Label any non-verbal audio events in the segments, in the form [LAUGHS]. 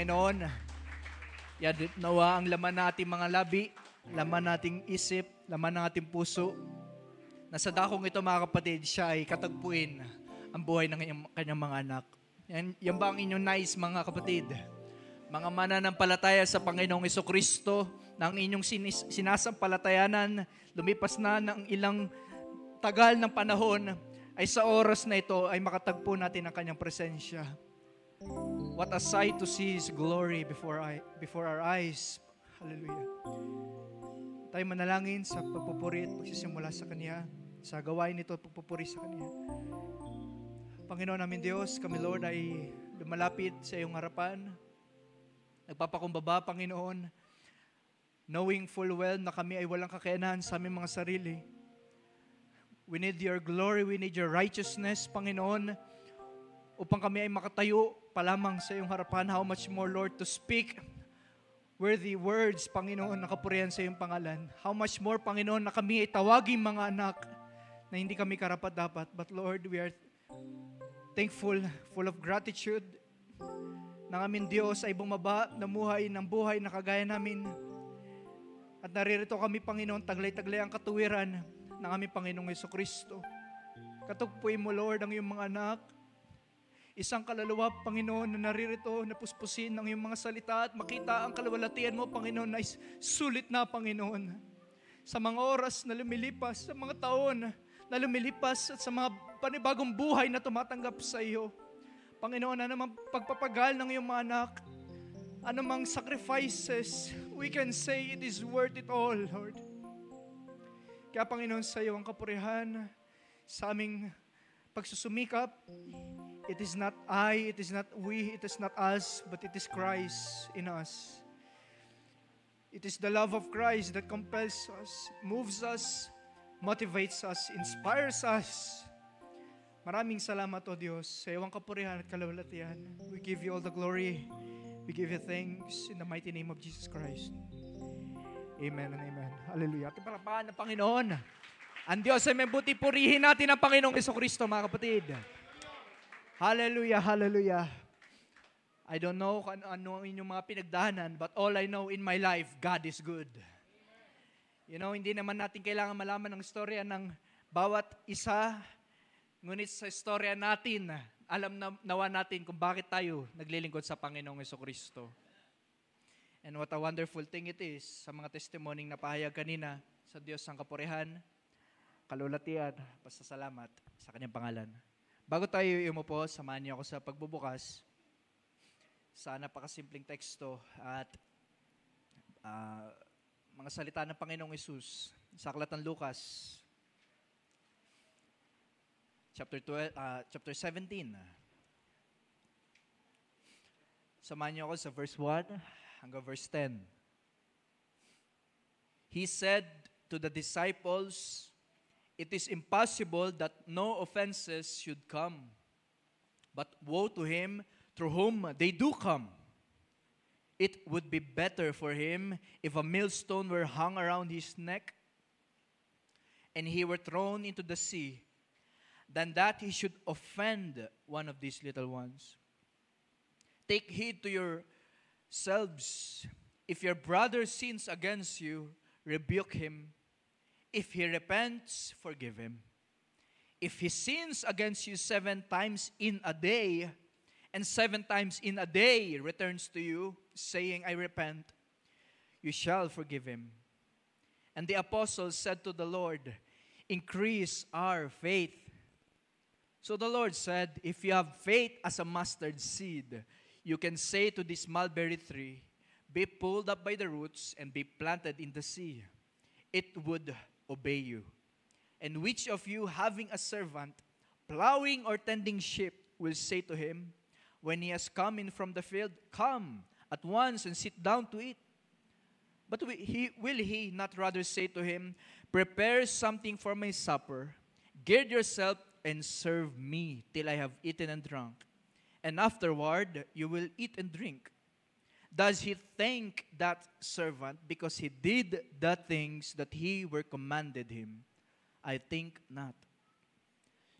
Panginoon. Yadit nawa ang laman nating mga labi, laman nating isip, laman nating puso. Na sa dakong ito mga kapatid, siya ay katagpuin ang buhay ng kanyang, mga anak. Yan, yan ba ang inyong nais nice, mga kapatid? Mga mananampalataya sa Panginoong Iso Kristo na ang inyong sinis, sinasampalatayanan, lumipas na ng ilang tagal ng panahon, ay sa oras na ito ay makatagpo natin ang kanyang presensya What a sight to see His glory before, I, before our eyes. Hallelujah. Tayo manalangin sa pagpupuri at pagsisimula sa Kanya, sa gawain nito at pagpupuri sa Kanya. Panginoon namin Diyos, kami Lord ay lumalapit sa iyong harapan. Nagpapakumbaba, Panginoon, knowing full well na kami ay walang kakayanan sa aming mga sarili. We need your glory, we need your righteousness, Panginoon, upang kami ay makatayo pa lamang sa iyong harapan, how much more, Lord, to speak worthy words, Panginoon, nakapurihan sa iyong pangalan. How much more, Panginoon, na kami ay tawagin mga anak na hindi kami karapat-dapat. But Lord, we are thankful, full of gratitude na aming Diyos ay bumaba na buhay ng buhay na kagaya namin. At naririto kami, Panginoon, taglay-taglay ang katuwiran ng aming Panginoong Yeso Kristo. Katugpuin mo, Lord, ang iyong mga anak Isang kaluluwa, Panginoon, na naririto, napuspusin ng iyong mga salita at makita ang kalawalatian mo, Panginoon, na sulit na, Panginoon. Sa mga oras na lumilipas, sa mga taon na lumilipas at sa mga panibagong buhay na tumatanggap sa iyo. Panginoon, na ano naman pagpapagal ng iyong mga anak, anumang sacrifices, we can say it is worth it all, Lord. Kaya Panginoon, sa iyo ang kapurihan sa aming pagsusumikap, it is not I, it is not we, it is not us, but it is Christ in us. It is the love of Christ that compels us, moves us, motivates us, inspires us. Maraming salamat, O Diyos, sa iyong kapurihan at kalawalatian. We give you all the glory. We give you thanks in the mighty name of Jesus Christ. Amen and amen. Hallelujah. At palapaan ng Panginoon. Ang Diyos ay mabuti. Purihin natin ang Panginoong Iso Kristo, mga kapatid. Hallelujah, hallelujah. I don't know kung ano, ano ang inyong mga pinagdahanan, but all I know in my life, God is good. You know, hindi naman natin kailangan malaman ang istorya ng bawat isa, ngunit sa istorya natin, alam na, nawa natin kung bakit tayo naglilingkod sa Panginoong Kristo. And what a wonderful thing it is sa mga testimony na pahayag kanina sa Diyos ang kapurihan, kalulatian, pasasalamat sa kanyang pangalan. Bago tayo umupo, samahan niyo ako sa pagbubukas sa napakasimpleng teksto at uh, mga salita ng Panginoong Isus sa Aklat ng Lukas, chapter, 12, uh, ah, chapter 17. Samahan niyo ako sa verse 1 hanggang verse 10. He said to the disciples, it is impossible that no offenses should come. But woe to him through whom they do come. It would be better for him if a millstone were hung around his neck and he were thrown into the sea than that he should offend one of these little ones. Take heed to yourselves. If your brother sins against you, rebuke him if he repents, forgive him. If he sins against you seven times in a day, and seven times in a day returns to you, saying, I repent, you shall forgive him. And the apostles said to the Lord, Increase our faith. So the Lord said, If you have faith as a mustard seed, you can say to this mulberry tree, Be pulled up by the roots and be planted in the sea. It would obey you. And which of you, having a servant, plowing or tending sheep, will say to him, When he has come in from the field, come at once and sit down to eat? But will he, will he not rather say to him, Prepare something for my supper, gird yourself and serve me till I have eaten and drunk, and afterward you will eat and drink? Does he thank that servant because he did the things that he were commanded him? I think not.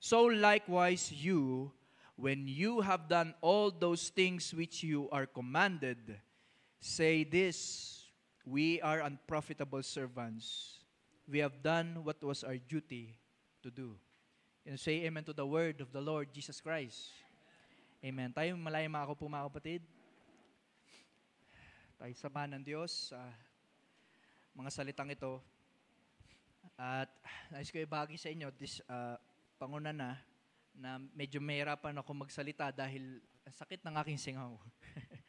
So likewise you, when you have done all those things which you are commanded, say this, we are unprofitable servants. We have done what was our duty to do. And say amen to the word of the Lord Jesus Christ. Amen. Tayo malaya mga ako mga kapatid. Tayo sama ng Diyos sa uh, mga salitang ito. At nais ko ibagi sa inyo, this, uh, panguna na, na medyo mahirapan ako magsalita dahil sakit ng aking singaw.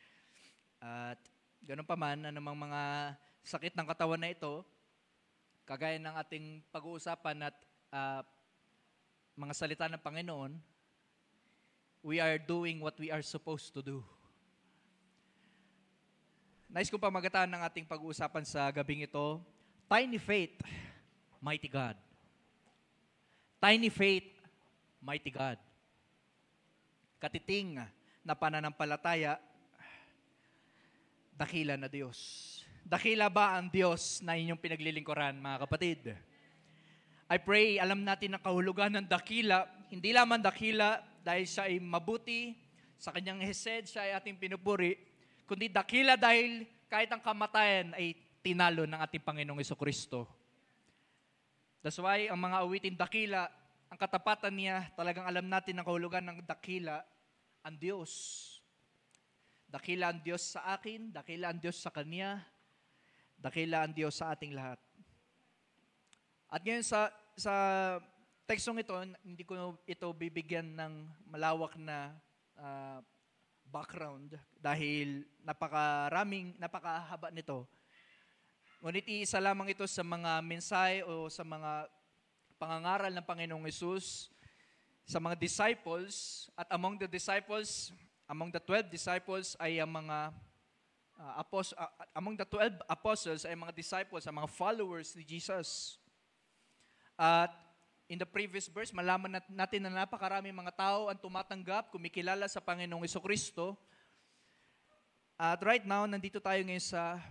[LAUGHS] At ganun pa man, anumang mga sakit ng katawan na ito, kagaya ng ating pag-uusapan at uh, mga salita ng Panginoon, we are doing what we are supposed to do. Nais kong pamagataan ng ating pag-uusapan sa gabing ito, Tiny Faith, Mighty God. Tiny Faith, Mighty God. Katiting na pananampalataya, dakila na Diyos. Dakila ba ang Diyos na inyong pinaglilingkuran, mga kapatid? I pray, alam natin ang kahulugan ng dakila, hindi lamang dakila dahil siya ay mabuti, sa kanyang hesed siya ay ating pinupuri, kundi dakila dahil kahit ang kamatayan ay tinalo ng ating Panginoong Iso Kristo. That's why ang mga awitin dakila, ang katapatan niya, talagang alam natin ang kahulugan ng dakila, ang Diyos. Dakila ang Diyos sa akin, dakila ang Diyos sa Kanya, dakila ang Diyos sa ating lahat. At ngayon sa, sa tekstong ito, hindi ko ito bibigyan ng malawak na uh, background dahil napakaraming, napakahaba nito. Ngunit isa lamang ito sa mga mensahe o sa mga pangangaral ng Panginoong Yesus sa mga disciples at among the disciples, among the 12 disciples ay ang mga uh, apos, uh, among the 12 apostles ay mga disciples, ang mga followers ni Jesus. At In the previous verse, malaman natin na napakarami mga tao ang tumatanggap, kumikilala sa Panginoong Iso Kristo. At right now, nandito tayo ngayon sa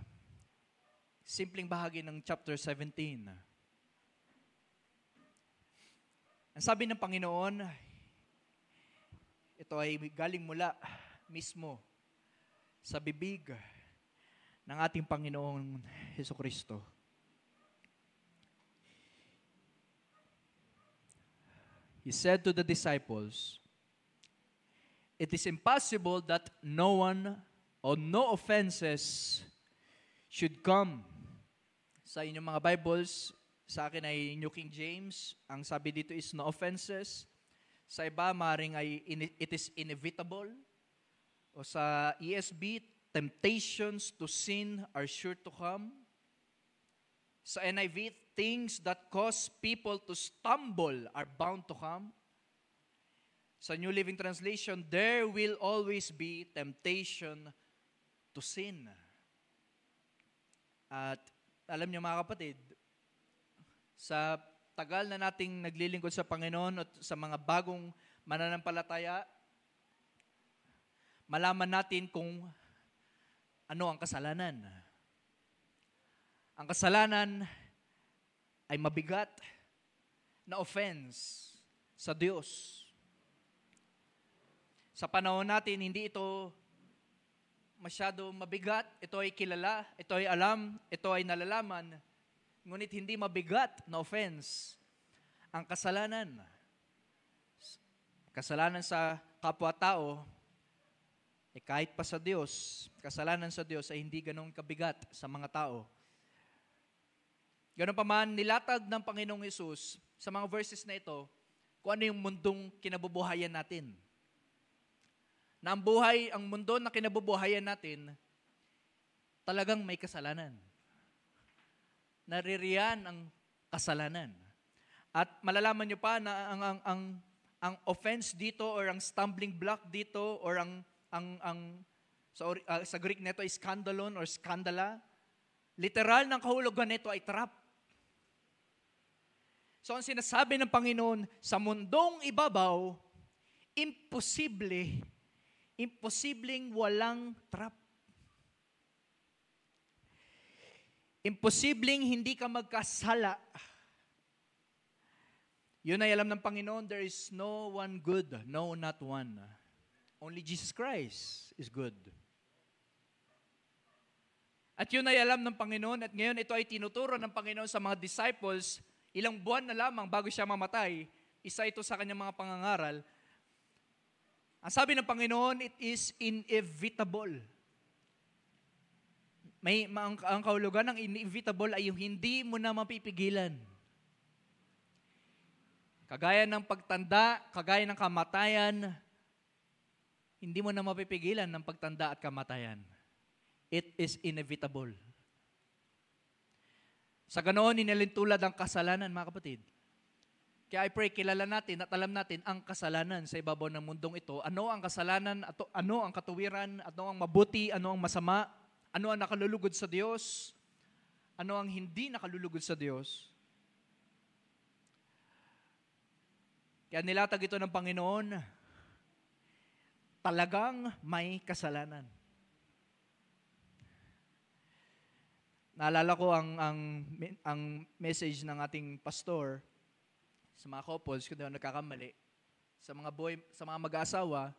simpleng bahagi ng chapter 17. Ang sabi ng Panginoon, ito ay galing mula mismo sa bibig ng ating Panginoong Heso Kristo. he said to the disciples, It is impossible that no one or no offenses should come. Sa inyong mga Bibles, sa akin ay New King James. Ang sabi dito is no offenses. Sa iba, maring ay it is inevitable. O sa ESB, temptations to sin are sure to come. Sa NIV, things that cause people to stumble are bound to come? Sa New Living Translation, there will always be temptation to sin. At alam niyo mga kapatid, sa tagal na nating naglilingkod sa Panginoon at sa mga bagong mananampalataya, malaman natin kung ano ang kasalanan. Ang kasalanan ay mabigat na offense sa Diyos. Sa panahon natin, hindi ito masyado mabigat, ito ay kilala, ito ay alam, ito ay nalalaman, ngunit hindi mabigat na offense ang kasalanan. Kasalanan sa kapwa-tao, eh kahit pa sa Diyos, kasalanan sa Diyos ay hindi ganong kabigat sa mga tao Ganun pa man, nilatag ng Panginoong Yesus sa mga verses na ito kung ano yung mundong kinabubuhayan natin. Na ang buhay, ang mundo na kinabubuhayan natin, talagang may kasalanan. Naririyan ang kasalanan. At malalaman nyo pa na ang, ang, ang, ang offense dito or ang stumbling block dito or ang, ang, ang sa, uh, sa Greek neto ay skandalon or skandala, literal ng kahulugan nito ay trap. So ang sinasabi ng Panginoon, sa mundong ibabaw, imposible, imposibleng walang trap. Imposibleng hindi ka magkasala. Yun ay alam ng Panginoon, there is no one good, no not one. Only Jesus Christ is good. At yun ay alam ng Panginoon at ngayon ito ay tinuturo ng Panginoon sa mga disciples Ilang buwan na lamang bago siya mamatay, isa ito sa kanyang mga pangangaral. Ang sabi ng Panginoon, it is inevitable. May ang, ang kaulugan ng inevitable ay yung hindi mo na mapipigilan. Kagaya ng pagtanda, kagaya ng kamatayan, hindi mo na mapipigilan ng pagtanda at kamatayan. It is inevitable. Sa ganoon, inilintulad ang kasalanan, mga kapatid. Kaya I pray, kilala natin at alam natin ang kasalanan sa ibabaw ng mundong ito. Ano ang kasalanan, ato, ano ang katuwiran, ano ang mabuti, ano ang masama, ano ang nakalulugod sa Diyos, ano ang hindi nakalulugod sa Diyos. Kaya nilatag ito ng Panginoon, talagang may kasalanan. Naalala ko ang, ang, ang message ng ating pastor sa mga couples kung na nagkakamali. Sa mga boy, sa mga mag-asawa,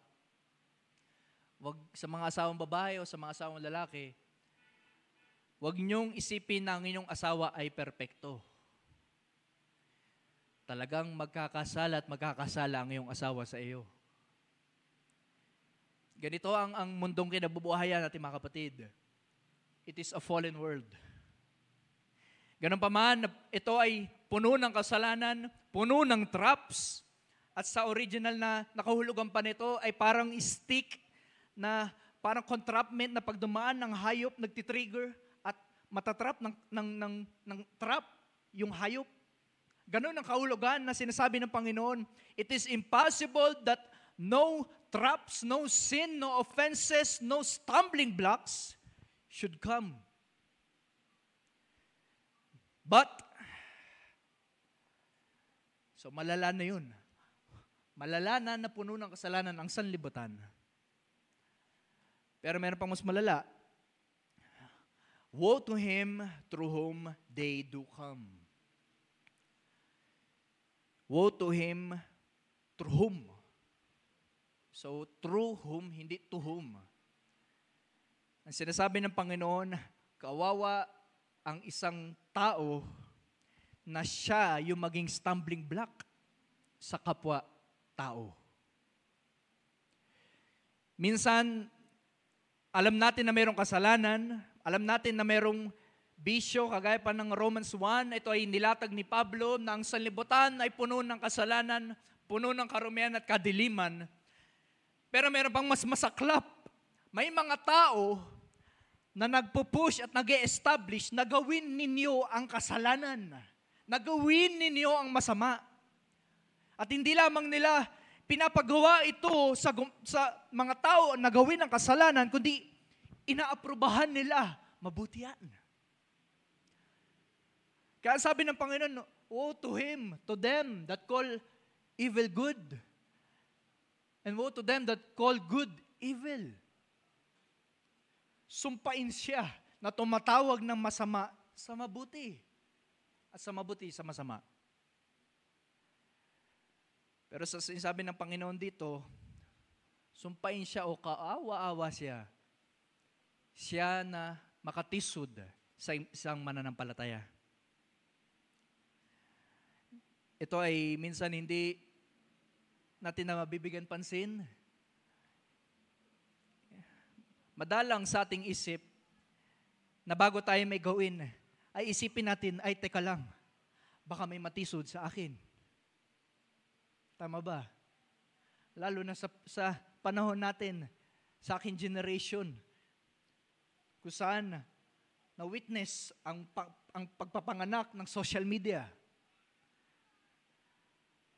wag sa mga asawang babae o sa mga asawang lalaki, wag niyong isipin na ang inyong asawa ay perpekto. Talagang magkakasala at magkakasala ang iyong asawa sa iyo. Ganito ang, ang mundong kinabubuhayan natin mga kapatid. It is a fallen world. Ganun pa man, ito ay puno ng kasalanan, puno ng traps, at sa original na nakahulugan pa nito ay parang stick na parang contrapment na pagdumaan ng hayop, nagtitrigger at matatrap ng, ng, ng, ng trap yung hayop. Ganun ang kaulugan na sinasabi ng Panginoon. It is impossible that no traps, no sin, no offenses, no stumbling blocks should come But, so malala na yun. Malala na na puno ng kasalanan ang sanlibutan. Pero meron pang mas malala. Woe to him through whom they do come. Woe to him through whom. So, through whom, hindi to whom. Ang sinasabi ng Panginoon, kawawa ang isang tao na siya yung maging stumbling block sa kapwa tao. Minsan, alam natin na mayroong kasalanan, alam natin na mayroong bisyo, kagaya pa ng Romans 1, ito ay nilatag ni Pablo na ang sanlibutan ay puno ng kasalanan, puno ng karumihan at kadiliman. Pero mayroon pang mas masaklap. May mga tao na nagpo-push at nag establish nagawin ninyo ang kasalanan, Nagawin ninyo ang masama. At hindi lamang nila pinapagawa ito sa, sa mga tao na gawin ang kasalanan, kundi inaaprubahan nila, mabuti yan. Kaya sabi ng Panginoon, Oh, to him, to them that call evil good, and woe to them that call good evil sumpain siya na tumatawag ng masama sa mabuti at sa mabuti sa masama. Pero sa sinasabi ng Panginoon dito, sumpain siya o kaawa-awa siya, siya na makatisod sa isang mananampalataya. Ito ay minsan hindi natin na mabibigyan pansin, madalang sa ating isip na bago tayo may gawin, ay isipin natin, ay teka lang, baka may matisod sa akin. Tama ba? Lalo na sa, sa panahon natin, sa akin generation, kung saan na-witness ang, ang pagpapanganak ng social media.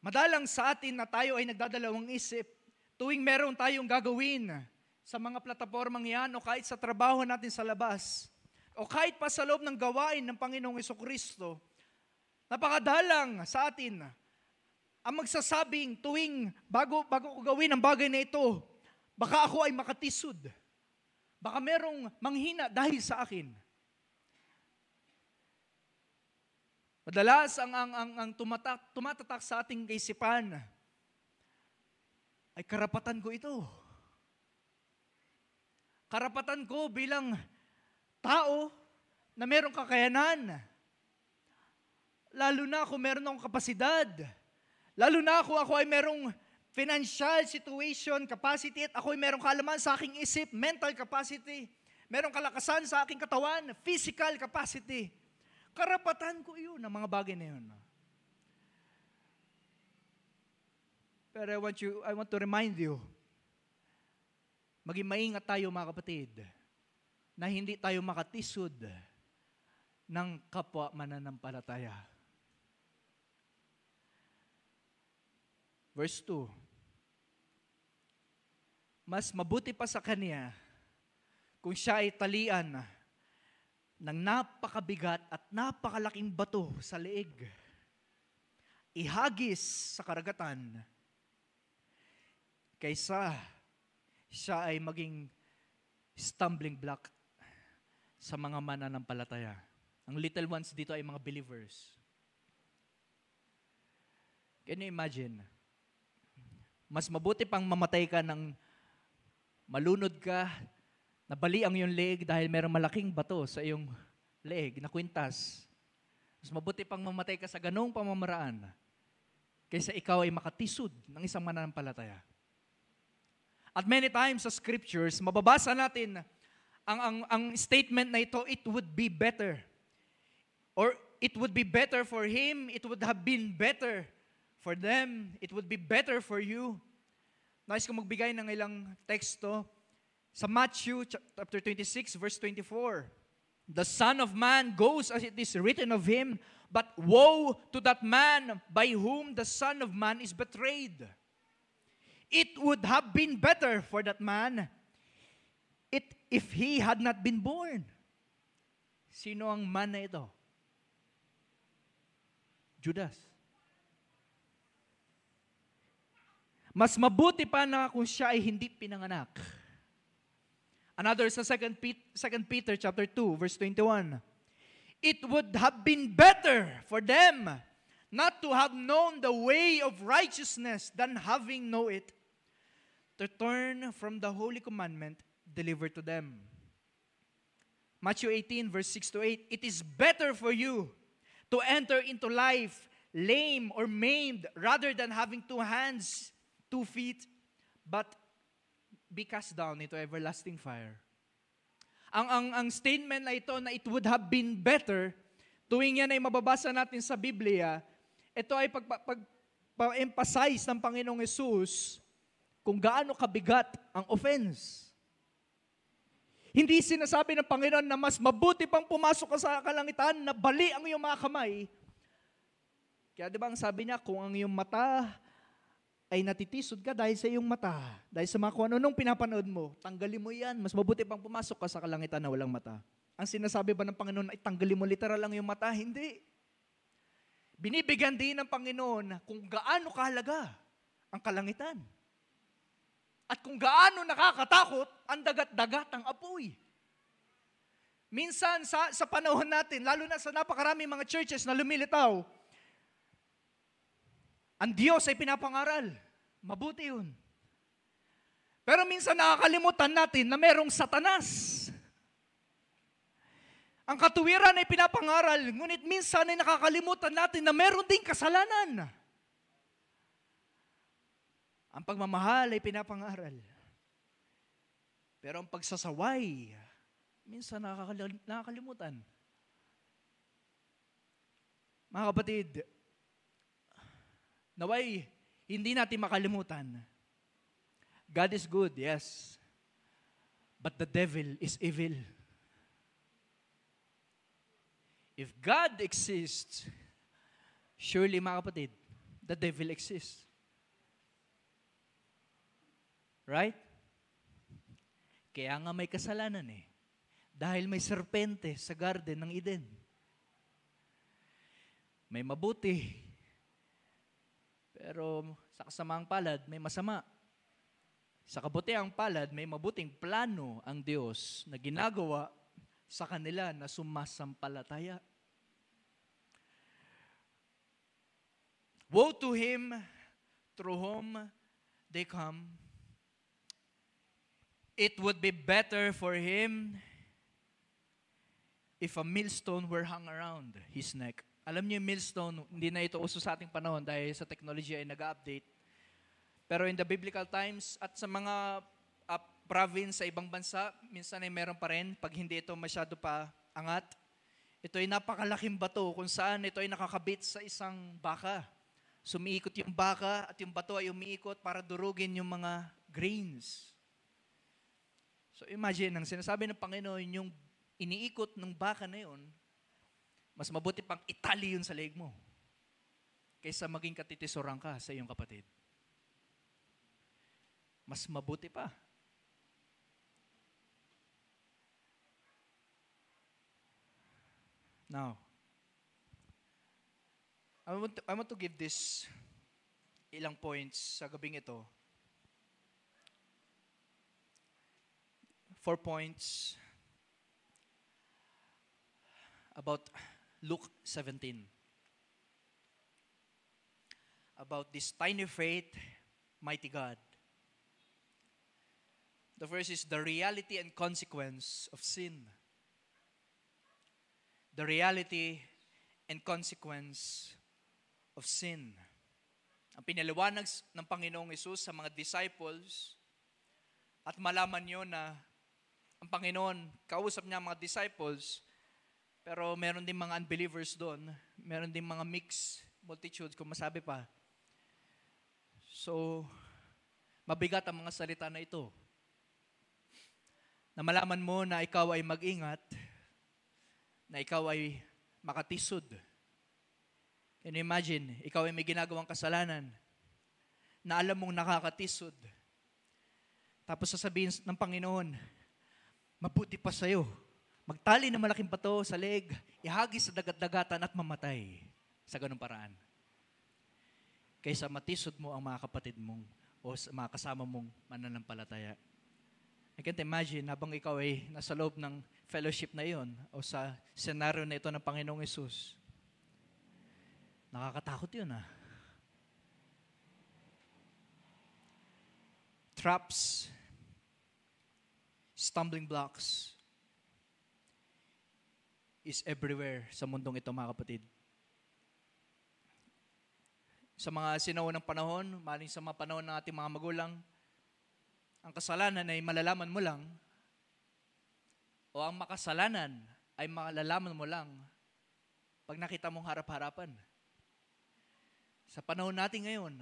Madalang sa atin na tayo ay nagdadalawang isip tuwing meron tayong gagawin sa mga platapormang yan o kahit sa trabaho natin sa labas o kahit pa sa loob ng gawain ng Panginoong Kristo, napakadalang sa atin ang magsasabing tuwing bago, bago ko gawin ang bagay na ito, baka ako ay makatisod. Baka merong manghina dahil sa akin. Madalas ang, ang, ang, ang tumatatak sa ating kaisipan ay karapatan ko ito karapatan ko bilang tao na merong kakayanan. Lalo na ako meron akong kapasidad. Lalo na ako, ako ay merong financial situation, capacity, at ako ay merong kalaman sa aking isip, mental capacity, merong kalakasan sa aking katawan, physical capacity. Karapatan ko yun, ang mga bagay na yun. Pero I want, you, I want to remind you, Maging maingat tayo mga kapatid na hindi tayo makatisod ng kapwa mananampalataya. Verse 2. Mas mabuti pa sa kanya kung siya ay talian ng napakabigat at napakalaking bato sa leeg. Ihagis sa karagatan kaysa siya ay maging stumbling block sa mga mananampalataya. Ang little ones dito ay mga believers. Can you imagine? Mas mabuti pang mamatay ka ng malunod ka, nabali ang iyong leeg dahil mayroong malaking bato sa iyong leeg na kwintas. Mas mabuti pang mamatay ka sa ganong pamamaraan kaysa ikaw ay makatisod ng isang mananampalataya. At many times sa scriptures, mababasa natin ang, ang, ang statement na ito, it would be better. Or it would be better for him, it would have been better for them, it would be better for you. Nais ko magbigay ng ilang teksto sa Matthew chapter 26 verse 24. The Son of Man goes as it is written of him, but woe to that man by whom the Son of Man is betrayed. It would have been better for that man it, if he had not been born. Sino ang man na ito? Judas. Mas mabuti pa na kung siya ay hindi pinanganak. Another sa 2 Peter chapter 2 verse 21. It would have been better for them not to have known the way of righteousness than having know it, to turn from the holy commandment delivered to them. Matthew 18, verse 6 to 8, It is better for you to enter into life lame or maimed rather than having two hands, two feet, but be cast down into everlasting fire. Ang, ang, ang statement na ito na it would have been better, tuwing yan ay mababasa natin sa Biblia, ito ay pag, emphasize ng Panginoong Yesus kung gaano kabigat ang offense. Hindi sinasabi ng Panginoon na mas mabuti pang pumasok ka sa kalangitan na bali ang iyong mga kamay. Kaya di ba ang sabi niya, kung ang iyong mata ay natitisod ka dahil sa iyong mata, dahil sa mga kung ano nung pinapanood mo, tanggalin mo yan. Mas mabuti pang pumasok ka sa kalangitan na walang mata. Ang sinasabi ba ng Panginoon ay tanggalin mo literal lang iyong mata? Hindi. Binibigyan din ng Panginoon kung gaano kahalaga ang kalangitan. At kung gaano nakakatakot ang dagat-dagat ang apoy. Minsan sa, sa panahon natin, lalo na sa napakaraming mga churches na lumilitaw, ang Diyos ay pinapangaral. Mabuti yun. Pero minsan nakakalimutan natin na merong satanas ang katuwiran ay pinapangaral, ngunit minsan ay nakakalimutan natin na meron ding kasalanan. Ang pagmamahal ay pinapangaral. Pero ang pagsasaway, minsan nakakalimutan. Mga kapatid, naway, hindi natin makalimutan. God is good, yes. But the devil is evil. If God exists, surely mga kapatid, the devil exists. Right? Kaya nga may kasalanan eh. Dahil may serpente sa garden ng Eden. May mabuti. Pero sa kasamang palad, may masama. Sa kabutiang palad, may mabuting plano ang Diyos na ginagawa sa kanila na sumasampalataya. Woe to him through whom they come. It would be better for him if a millstone were hung around his neck. Alam niyo yung millstone, hindi na ito uso sa ating panahon dahil sa technology ay nag-update. Pero in the biblical times at sa mga province sa ibang bansa, minsan ay meron pa rin pag hindi ito masyado pa angat. Ito ay napakalaking bato kung saan ito ay nakakabit sa isang baka. Sumiikot yung baka at yung bato ay umiikot para durugin yung mga grains. So imagine, ang sinasabi ng Panginoon, yung iniikot ng baka na yun, mas mabuti pang itali yun sa leeg mo kaysa maging katitisurang ka sa iyong kapatid. Mas mabuti pa Now, I want, to, I want to give this ilang points sa gabing ito. Four points about Luke 17. About this tiny faith, mighty God. The first is the reality and consequence of sin the reality and consequence of sin. Ang pinaliwanag ng Panginoong Isus sa mga disciples at malaman nyo na ang Panginoon, kausap niya ang mga disciples, pero meron din mga unbelievers doon, meron din mga mixed multitude, kung masabi pa. So, mabigat ang mga salita na ito. Na malaman mo na ikaw ay mag-ingat, na ikaw ay makatisod. Can you imagine, ikaw ay may ginagawang kasalanan na alam mong nakakatisod. Tapos sasabihin ng Panginoon, mabuti pa sa'yo. Magtali ng malaking bato sa leg, ihagis sa dagat-dagatan at mamatay sa ganung paraan. Kaysa matisod mo ang mga kapatid mong o mga kasama mong mananampalataya. I can't imagine habang ikaw ay nasa loob ng fellowship na iyon o sa senaryo na ito ng Panginoong Yesus. Nakakatakot yun ah. Traps, stumbling blocks is everywhere sa mundong ito mga kapatid. Sa mga sinaw ng panahon, maling sa mga panahon ng ating mga magulang, ang kasalanan ay malalaman mo lang o ang makasalanan ay malalaman mo lang pag nakita mong harap-harapan. Sa panahon natin ngayon,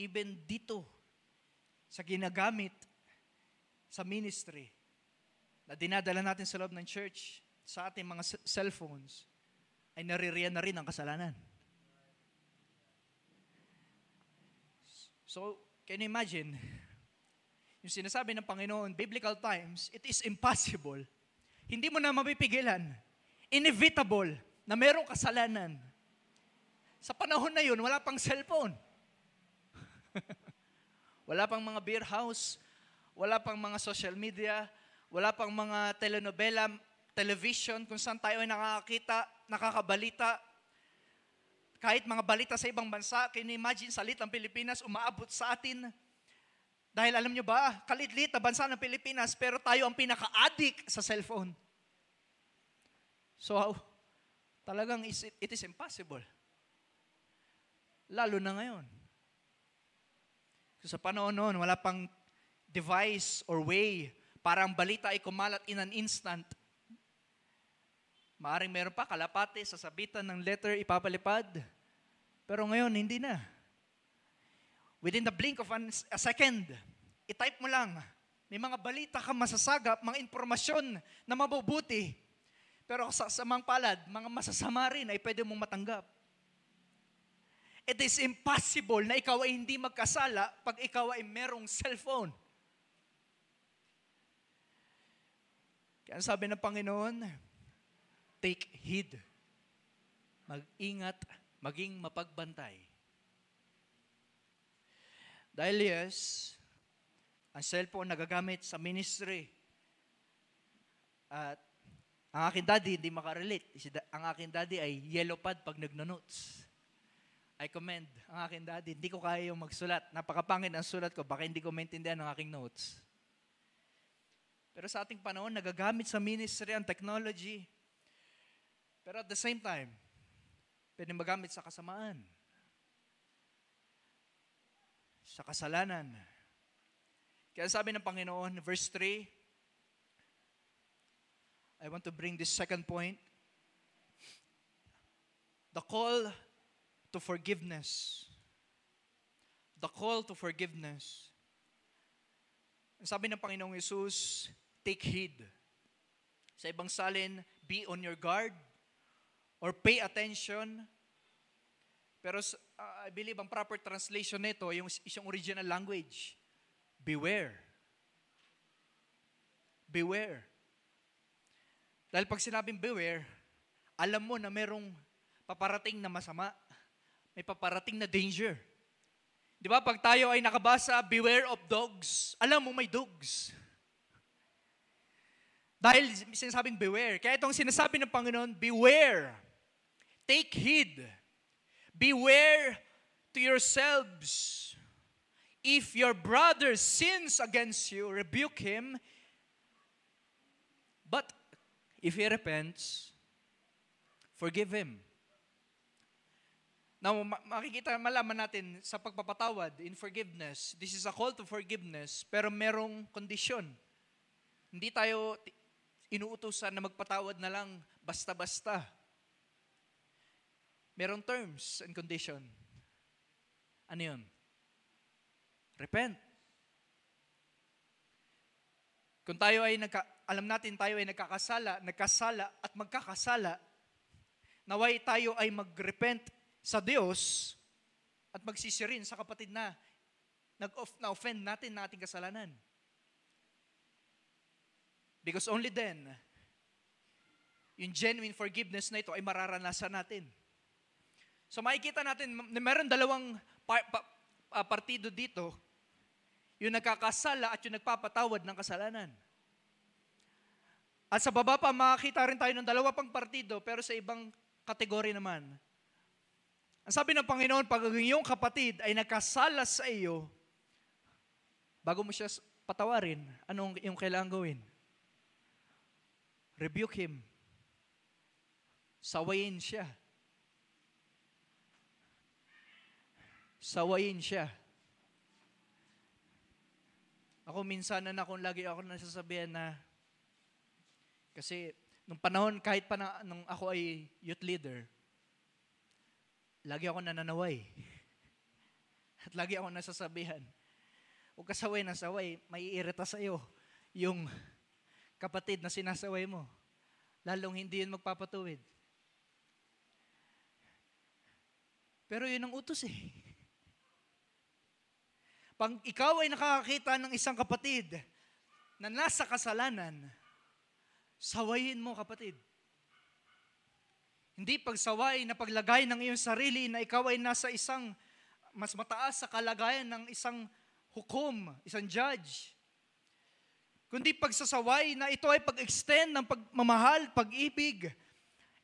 even dito sa ginagamit sa ministry na dinadala natin sa loob ng church, sa ating mga cellphones, ay naririyan na rin ang kasalanan. So, can you imagine, yung sinasabi ng Panginoon, biblical times, it is impossible. Hindi mo na mapipigilan. Inevitable na merong kasalanan. Sa panahon na yun, wala pang cellphone. [LAUGHS] wala pang mga beer house, wala pang mga social media, wala pang mga telenovela, television, kung saan tayo ay nakakakita, nakakabalita. Kahit mga balita sa ibang bansa, can imagine sa litang Pilipinas, umaabot sa atin dahil alam nyo ba, kalitlit na bansa ng Pilipinas, pero tayo ang pinaka-addict sa cellphone. So, talagang it is impossible. Lalo na ngayon. So, sa panahon noon, wala pang device or way para ang balita ay kumalat in an instant. Maaring meron pa kalapate, sa sabitan ng letter, ipapalipad. Pero ngayon, hindi na. Within the blink of an, a second, itype mo lang. May mga balita kang masasagap, mga impormasyon na mabubuti. Pero sa samang palad, mga masasama rin ay pwede mong matanggap. It is impossible na ikaw ay hindi magkasala pag ikaw ay merong cellphone. Kaya sabi ng Panginoon, take heed. Mag-ingat, maging mapagbantay dahil yes, ang cellphone nagagamit sa ministry. At ang akin daddy hindi makarelate. Ang akin daddy ay yellow pad pag nagno-notes. I commend ang akin daddy. Hindi ko kaya yung magsulat. Napakapangit ang sulat ko. Baka hindi ko maintindihan ang aking notes. Pero sa ating panahon, nagagamit sa ministry ang technology. Pero at the same time, pwede magamit sa kasamaan sa kasalanan. Kaya sabi ng Panginoon, verse 3, I want to bring this second point. The call to forgiveness. The call to forgiveness. Sabi ng Panginoong Yesus, take heed. Sa ibang salin, be on your guard or pay attention pero uh, I believe ang proper translation nito, yung isang original language, beware. Beware. Dahil pag sinabing beware, alam mo na merong paparating na masama. May paparating na danger. Di ba? Pag tayo ay nakabasa, beware of dogs. Alam mo may dogs. Dahil sinasabing beware. Kaya itong sinasabi ng Panginoon, beware. Take heed Beware to yourselves. If your brother sins against you, rebuke him. But if he repents, forgive him. Now, makikita, malaman natin sa pagpapatawad, in forgiveness, this is a call to forgiveness, pero merong kondisyon. Hindi tayo inuutosan na magpatawad na lang basta-basta. Merong terms and condition. Ano yun? Repent. Kung tayo ay nagka, alam natin tayo ay nagkakasala, nagkasala at magkakasala, naway tayo ay magrepent sa Diyos at magsisirin sa kapatid na nag na offend natin na ating kasalanan. Because only then, yung genuine forgiveness na ito ay mararanasan natin. So makikita natin, meron dalawang par- pa- uh, partido dito, yung nagkakasala at yung nagpapatawad ng kasalanan. At sa baba pa, makakita rin tayo ng dalawa pang partido, pero sa ibang kategory naman. Ang sabi ng Panginoon, pag ang iyong kapatid ay nagkasala sa iyo, bago mo siya patawarin, anong iyong kailangan gawin? Rebuke him. Sawayin siya sawayin siya. Ako minsan na kung lagi ako nasasabihan na kasi nung panahon kahit pa na, nung ako ay youth leader, lagi ako nananaway. [LAUGHS] At lagi ako nasasabihan, huwag kasaway na saway, maiirita sa'yo yung kapatid na sinasaway mo. Lalong hindi yun magpapatuwid. Pero yun ang utos eh. Pag ikaw ay nakakakita ng isang kapatid na nasa kasalanan, sawayin mo kapatid. Hindi pagsaway na paglagay ng iyong sarili na ikaw ay nasa isang mas mataas sa kalagayan ng isang hukom, isang judge. Kundi pagsasaway na ito ay pag-extend ng pagmamahal, pag-ibig.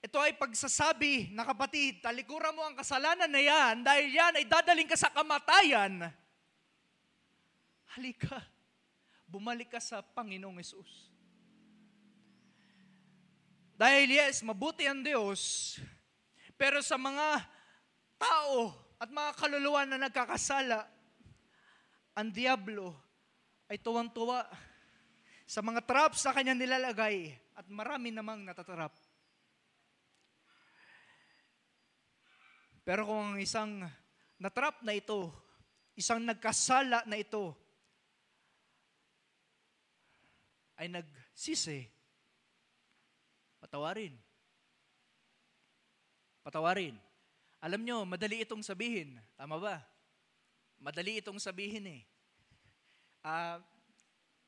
Ito ay pagsasabi na kapatid, talikuran mo ang kasalanan na yan dahil yan ay dadaling ka sa kamatayan halika, bumalik ka sa Panginoong Yesus. Dahil yes, mabuti ang Diyos, pero sa mga tao at mga kaluluwa na nagkakasala, ang Diablo ay tuwang-tuwa sa mga traps na kanya nilalagay at marami namang natatrap. Pero kung ang isang natrap na ito, isang nagkasala na ito, ay nagsisi, patawarin. Patawarin. Alam nyo, madali itong sabihin. Tama ba? Madali itong sabihin eh. Uh,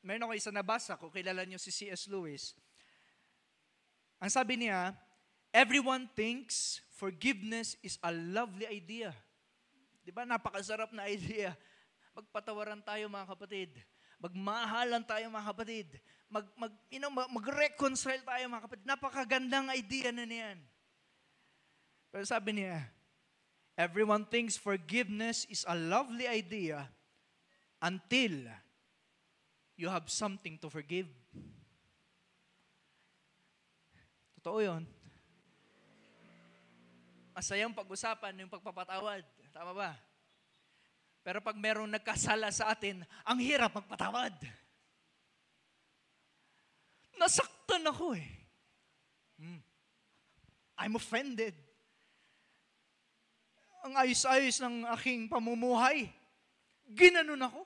meron ako isa nabasa, kung kilala nyo si C.S. Lewis. Ang sabi niya, everyone thinks forgiveness is a lovely idea. Di ba? Napakasarap na idea. Magpatawaran tayo mga kapatid. Magmahalan tayo mga kapatid mag, mag, you know, mag-reconcile tayo mga kapatid. Napakagandang idea na niyan. Pero sabi niya, everyone thinks forgiveness is a lovely idea until you have something to forgive. Totoo yun. Masayang pag-usapan yung pagpapatawad. Tama ba? Pero pag merong nagkasala sa atin, ang hirap magpatawad. Nasaktan ako eh. Hmm. I'm offended. Ang ayos-ayos ng aking pamumuhay. Ginanon ako.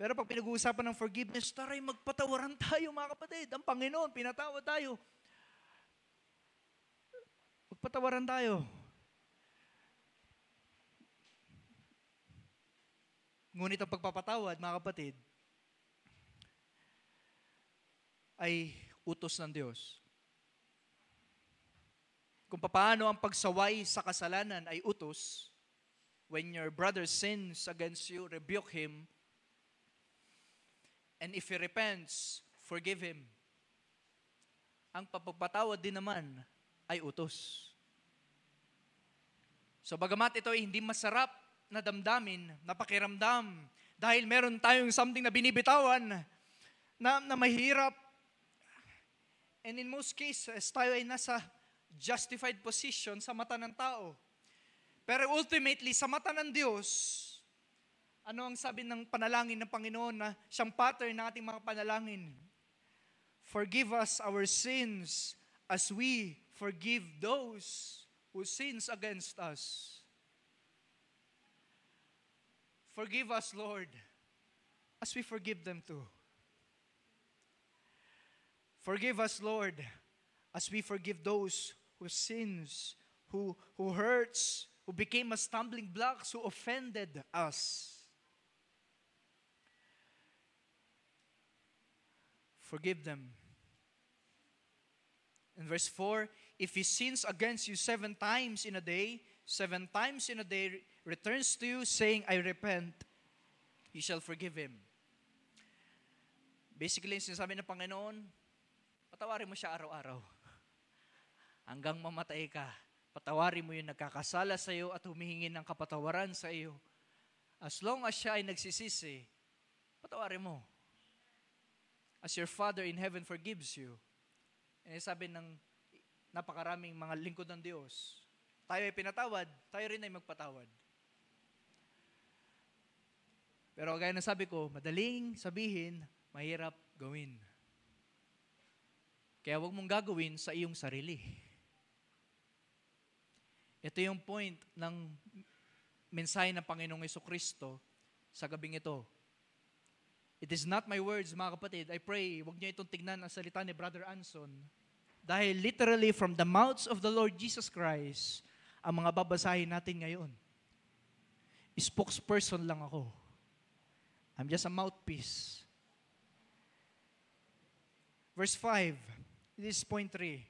Pero pag pinag-uusapan ng forgiveness, taray magpatawaran tayo mga kapatid. Ang Panginoon, pinatawa tayo. Magpatawaran tayo. Ngunit ang pagpapatawad, mga kapatid, ay utos ng Diyos. Kung paano ang pagsaway sa kasalanan ay utos, when your brother sins against you, rebuke him, and if he repents, forgive him. Ang papagpatawad din naman ay utos. So bagamat ito ay hindi masarap na damdamin, napakiramdam, dahil meron tayong something na binibitawan, na, na mahirap And in most cases, eh, tayo ay nasa justified position sa mata ng tao. Pero ultimately, sa mata ng Diyos, ano ang sabi ng panalangin ng Panginoon na siyang pattern ng ating mga panalangin? Forgive us our sins as we forgive those who sins against us. Forgive us, Lord, as we forgive them too. Forgive us, Lord, as we forgive those who sins, who, who hurts, who became a stumbling blocks, who offended us. Forgive them. In verse 4, if he sins against you seven times in a day, seven times in a day returns to you saying, I repent, you shall forgive him. Basically, sinasabi ng Panginoon, patawarin mo siya araw-araw. Hanggang mamatay ka, patawarin mo yung nagkakasala sa iyo at humihingi ng kapatawaran sa iyo. As long as siya ay nagsisisi, patawarin mo. As your Father in heaven forgives you. Eh, sabi ng napakaraming mga lingkod ng Diyos, tayo ay pinatawad, tayo rin ay magpatawad. Pero gaya na sabi ko, madaling sabihin, mahirap gawin. Kaya huwag mong gagawin sa iyong sarili. Ito yung point ng mensahe ng Panginoong Yeso Kristo sa gabing ito. It is not my words, mga kapatid. I pray, huwag niyo itong tignan ang salita ni Brother Anson. Dahil literally from the mouths of the Lord Jesus Christ, ang mga babasahin natin ngayon. Spokesperson lang ako. I'm just a mouthpiece. Verse 5, This is point three.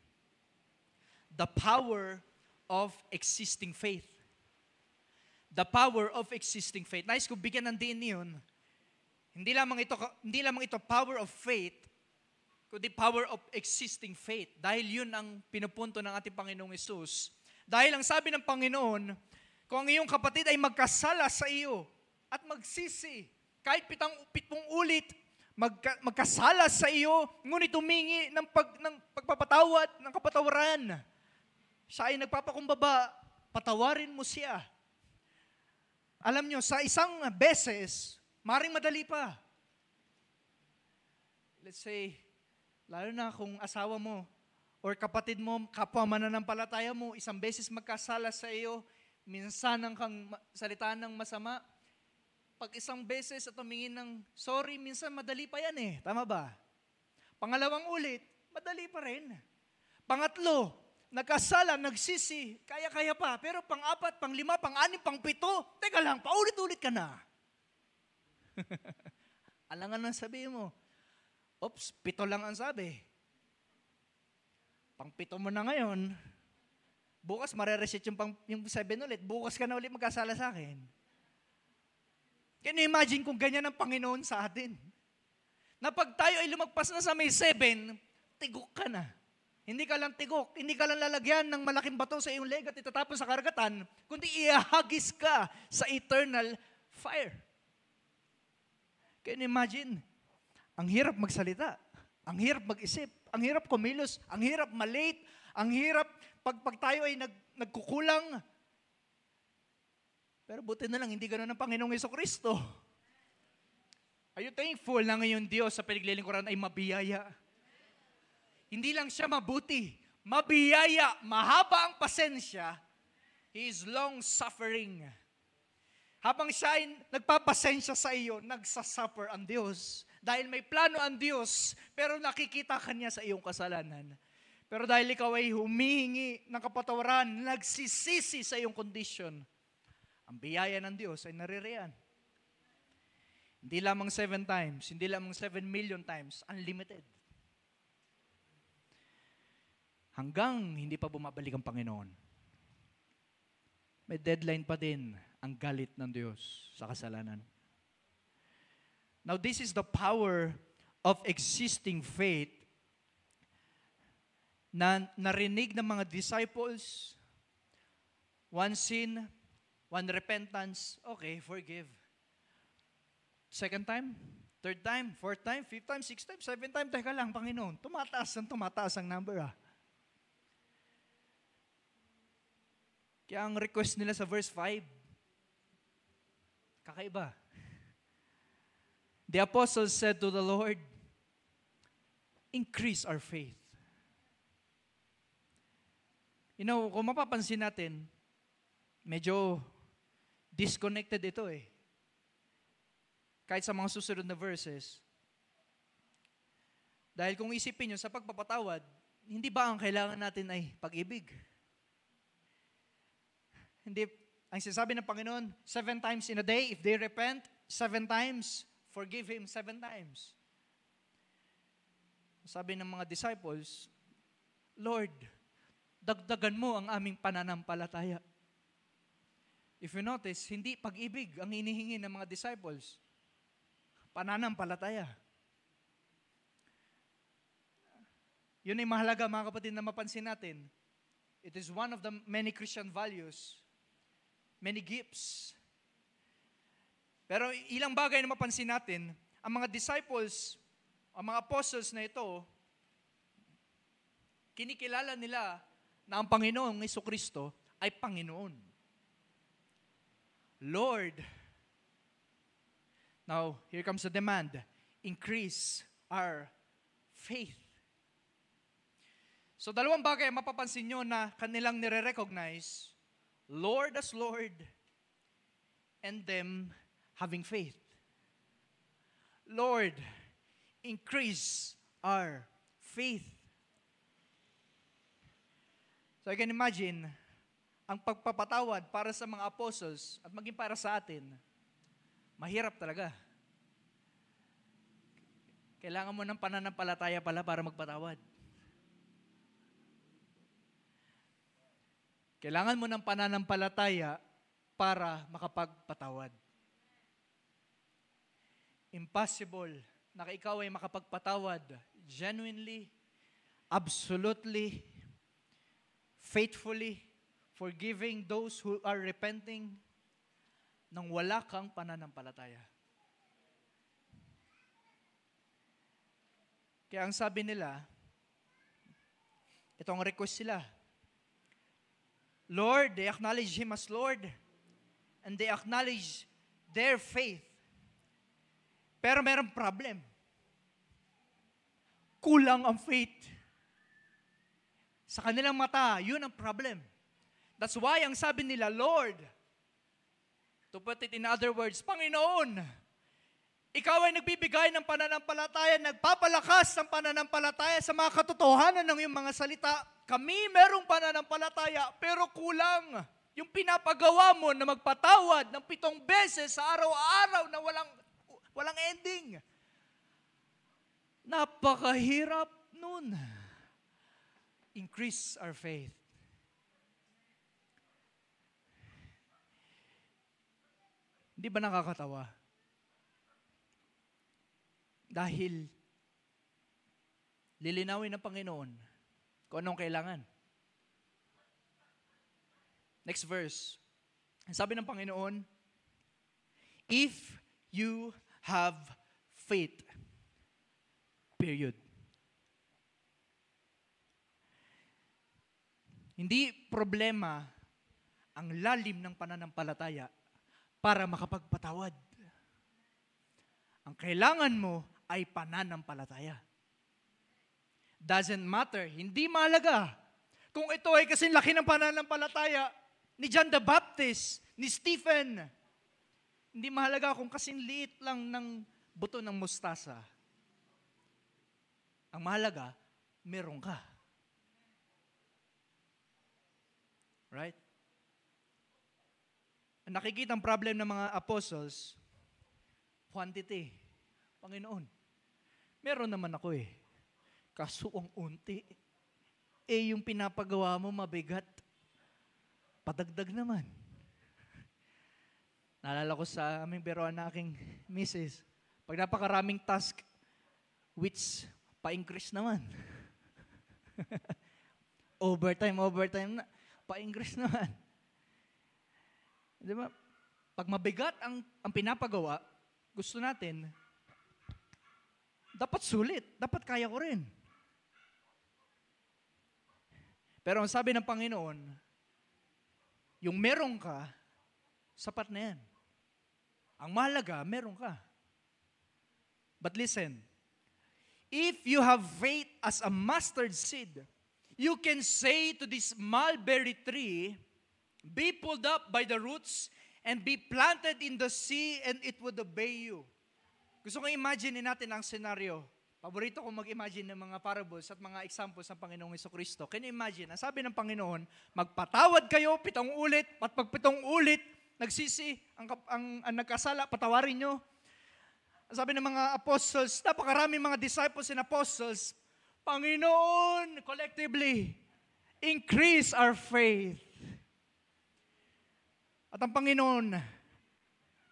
The power of existing faith. The power of existing faith. Nice ko bigyan ng din yun. Hindi lamang ito hindi lamang ito power of faith, kundi power of existing faith. Dahil yun ang pinupunto ng ating Panginoong Hesus Dahil ang sabi ng Panginoon, kung ang iyong kapatid ay magkasala sa iyo at magsisi, kahit pitang, pitong ulit, magka, magkasala sa iyo, ngunit humingi ng, pag, ng pagpapatawad, ng kapatawaran. Siya ay nagpapakumbaba, patawarin mo siya. Alam nyo, sa isang beses, maring madali pa. Let's say, lalo na kung asawa mo or kapatid mo, kapwa mananampalataya mo, isang beses magkasala sa iyo, minsan ang kang salita ng masama, pag isang beses at tumingin ng sorry, minsan madali pa yan eh. Tama ba? Pangalawang ulit, madali pa rin. Pangatlo, nagkasala, nagsisi, kaya-kaya pa. Pero pang-apat, pang-lima, pang-anim, pang-pito, teka lang, paulit-ulit ka na. [LAUGHS] Alangan na sabi mo, Oops, pito lang ang sabi. Pang pito mo na ngayon, bukas marereset yung, pang, yung seven ulit, bukas ka na ulit magkasala sa akin. Can you imagine kung ganyan ang Panginoon sa atin? Na pag tayo ay lumagpas na sa may seven, tigok ka na. Hindi ka lang tigok, hindi ka lang lalagyan ng malaking bato sa iyong leg at itatapon sa karagatan, kundi ihagis ka sa eternal fire. Can you imagine? Ang hirap magsalita, ang hirap mag-isip, ang hirap kumilos, ang hirap malate, ang hirap pag, pag tayo ay nag, nagkukulang pero buti na lang, hindi ganun ang Panginoong Yeso Kristo. Are you thankful na ngayon Diyos sa pinaglilingkuran ay mabiyaya? Hindi lang siya mabuti, mabiyaya, mahaba ang pasensya, He is long-suffering. Habang siya ay nagpapasensya sa iyo, nagsasuffer ang Diyos. Dahil may plano ang Diyos, pero nakikita kanya sa iyong kasalanan. Pero dahil ikaw ay humihingi ng kapatawaran, nagsisisi sa iyong condition, ang biyaya ng Diyos ay naririyan. Hindi lamang seven times, hindi lamang seven million times, unlimited. Hanggang hindi pa bumabalik ang Panginoon. May deadline pa din ang galit ng Diyos sa kasalanan. Now this is the power of existing faith na narinig ng mga disciples, one sin One repentance, okay, forgive. Second time, third time, fourth time, fifth time, sixth time, seventh time, teka lang, Panginoon, tumataas ang tumataas ang number ah. Kaya ang request nila sa verse 5, kakaiba. The apostles said to the Lord, increase our faith. You know, kung mapapansin natin, medyo Disconnected ito eh. Kahit sa mga susunod na verses. Dahil kung isipin nyo, sa pagpapatawad, hindi ba ang kailangan natin ay pag-ibig? Hindi, ang sinasabi ng Panginoon, seven times in a day, if they repent, seven times, forgive him seven times. Sabi ng mga disciples, Lord, dagdagan mo ang aming pananampalataya. If you notice, hindi pag-ibig ang inihingi ng mga disciples. Pananampalataya. Yun ay mahalaga mga kapatid na mapansin natin. It is one of the many Christian values, many gifts. Pero ilang bagay na mapansin natin, ang mga disciples, ang mga apostles na ito, kinikilala nila na ang Panginoong Kristo ay Panginoon. Lord. Now, here comes the demand. Increase our faith. So dalawang bagay mapapansin nyo na kanilang nire-recognize, Lord as Lord, and them having faith. Lord, increase our faith. So I can imagine, ang pagpapatawad para sa mga apostles at maging para sa atin, mahirap talaga. Kailangan mo ng pananampalataya pala para magpatawad. Kailangan mo ng pananampalataya para makapagpatawad. Impossible na ikaw ay makapagpatawad genuinely, absolutely, faithfully, forgiving those who are repenting nang wala kang pananampalataya. Kaya ang sabi nila, itong request sila, Lord, they acknowledge Him as Lord, and they acknowledge their faith. Pero mayroong problem. Kulang ang faith. Sa kanilang mata, yun ang problem. That's why ang sabi nila, Lord, to put it in other words, Panginoon, ikaw ay nagbibigay ng pananampalataya, nagpapalakas ng pananampalataya sa mga katotohanan ng iyong mga salita. Kami merong pananampalataya, pero kulang. Yung pinapagawa mo na magpatawad ng pitong beses sa araw-araw na walang, walang ending. Napakahirap nun. Increase our faith. Hindi ba nakakatawa? Dahil lilinawin ng Panginoon kung anong kailangan. Next verse. Sabi ng Panginoon, If you have faith, period. Hindi problema ang lalim ng pananampalataya para makapagpatawad. Ang kailangan mo ay pananampalataya. Doesn't matter, hindi malaga. Kung ito ay kasing laki ng pananampalataya ni John the Baptist, ni Stephen, hindi mahalaga kung kasing liit lang ng buto ng mustasa. Ang mahalaga, meron ka. Right? nakikita ang problem ng mga apostles, quantity. Panginoon, meron naman ako eh. Kaso ang unti. Eh yung pinapagawa mo mabigat. Padagdag naman. Naalala ko sa aming biroan na aking misis, pag napakaraming task, which pa-increase naman. [LAUGHS] overtime, overtime na. Pa-increase naman. Di ba? Pag mabigat ang, ang pinapagawa, gusto natin, dapat sulit, dapat kaya ko rin. Pero ang sabi ng Panginoon, yung meron ka, sapat na yan. Ang mahalaga, meron ka. But listen, if you have faith as a mustard seed, you can say to this mulberry tree, Be pulled up by the roots and be planted in the sea and it would obey you. Gusto kong imagine natin ang senaryo. Paborito kong mag-imagine ng mga parables at mga examples ng Panginoong Heso Kristo. Can you imagine? Ang sabi ng Panginoon, magpatawad kayo pitong ulit at pagpitong ulit, nagsisi ang, ang, ang, nagkasala, patawarin nyo. Ang sabi ng mga apostles, napakaraming mga disciples and apostles, Panginoon, collectively, increase our faith. At ang Panginoon,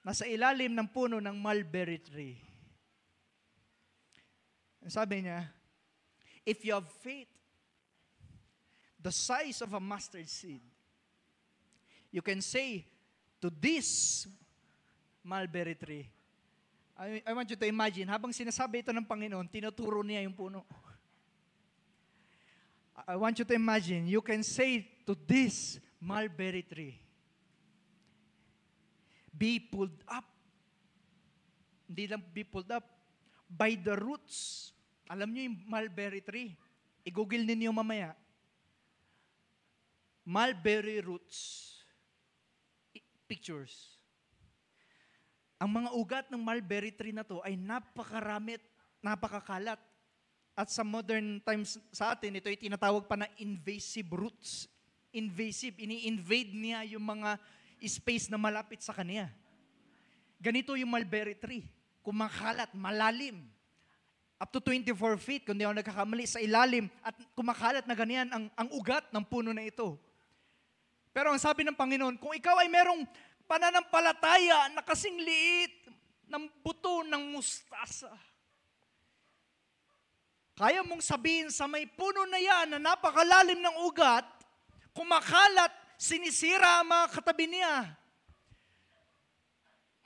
nasa ilalim ng puno ng mulberry tree. Sabi niya, if you have faith, the size of a mustard seed, you can say to this mulberry tree, I, I want you to imagine, habang sinasabi ito ng Panginoon, tinuturo niya yung puno. I want you to imagine, you can say to this mulberry tree, Be pulled up. Hindi lang be pulled up. By the roots. Alam nyo yung mulberry tree. I-google ninyo mamaya. Mulberry roots. Pictures. Ang mga ugat ng mulberry tree na to ay napakaramit, napakakalat. At sa modern times sa atin, ito ay tinatawag pa na invasive roots. Invasive, ini-invade niya yung mga space na malapit sa kanya. Ganito yung mulberry tree. Kumakalat, malalim. Up to 24 feet, kung di ako nagkakamali, sa ilalim. At kumakalat na ganyan ang, ang ugat ng puno na ito. Pero ang sabi ng Panginoon, kung ikaw ay merong pananampalataya na kasing liit ng buto ng mustasa, kaya mong sabihin sa may puno na yan na napakalalim ng ugat, kumakalat sinisira ang mga katabi niya.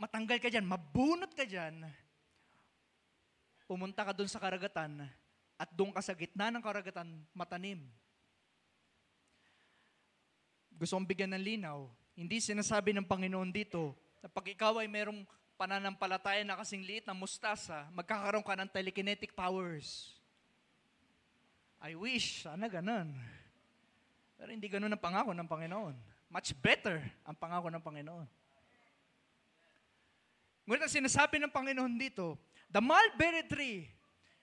Matanggal ka dyan, mabunot ka dyan. Pumunta ka doon sa karagatan at doon ka sa gitna ng karagatan matanim. Gusto kong bigyan ng linaw. Hindi sinasabi ng Panginoon dito na pag ikaw ay merong pananampalataya na kasing liit na mustasa, magkakaroon ka ng telekinetic powers. I wish, sana ganun. Pero hindi ganun ang pangako ng Panginoon. Much better ang pangako ng Panginoon. Ngunit ang sinasabi ng Panginoon dito, the mulberry tree,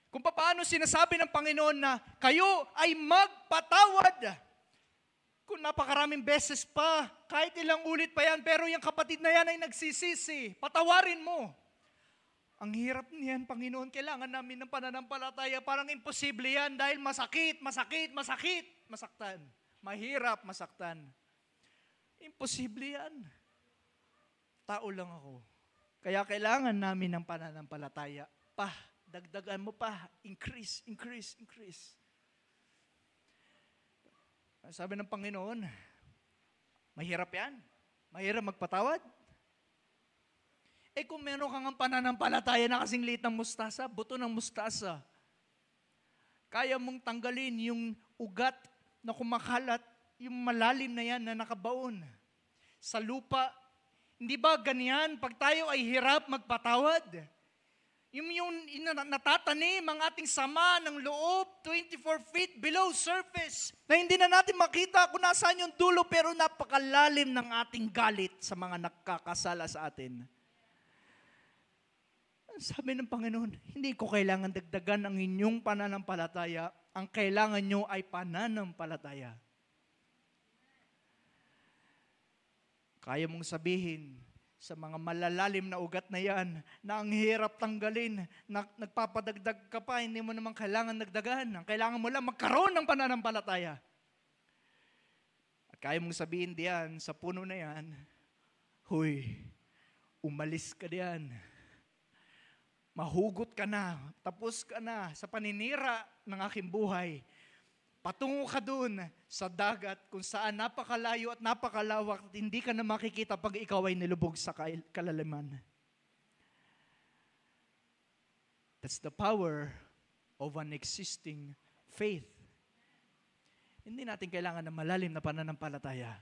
kung paano sinasabi ng Panginoon na kayo ay magpatawad. Kung napakaraming beses pa, kahit ilang ulit pa yan, pero yung kapatid na yan ay nagsisisi, patawarin mo. Ang hirap niyan, Panginoon, kailangan namin ng pananampalataya. Parang imposible yan dahil masakit, masakit, masakit, masaktan mahirap, masaktan. Imposible yan. Tao lang ako. Kaya kailangan namin ng pananampalataya. Pa, dagdagan mo pa. Increase, increase, increase. Sabi ng Panginoon, mahirap yan. Mahirap magpatawad. Eh kung meron kang ang pananampalataya na kasing liit ng mustasa, buto ng mustasa, kaya mong tanggalin yung ugat na kumakalat yung malalim na yan na nakabaon sa lupa. Hindi ba ganyan? Pag tayo ay hirap magpatawad, yung, yung natatanim ang ating sama ng loob 24 feet below surface na hindi na natin makita kung nasaan yung dulo pero napakalalim ng ating galit sa mga nagkakasala sa atin. Sabi ng Panginoon, hindi ko kailangan dagdagan ang inyong pananampalataya ang kailangan nyo ay pananampalataya. Kaya mong sabihin sa mga malalalim na ugat na yan na ang hirap tanggalin, na, nagpapadagdag ka pa, hindi mo naman kailangan nagdagan. Ang kailangan mo lang magkaroon ng pananampalataya. At kaya mong sabihin diyan sa puno na yan, Huy, umalis ka diyan mahugot ka na, tapos ka na sa paninira ng aking buhay. Patungo ka doon sa dagat kung saan napakalayo at napakalawak at hindi ka na makikita pag ikaw ay nilubog sa kalalaman. That's the power of an existing faith. Hindi natin kailangan ng malalim na pananampalataya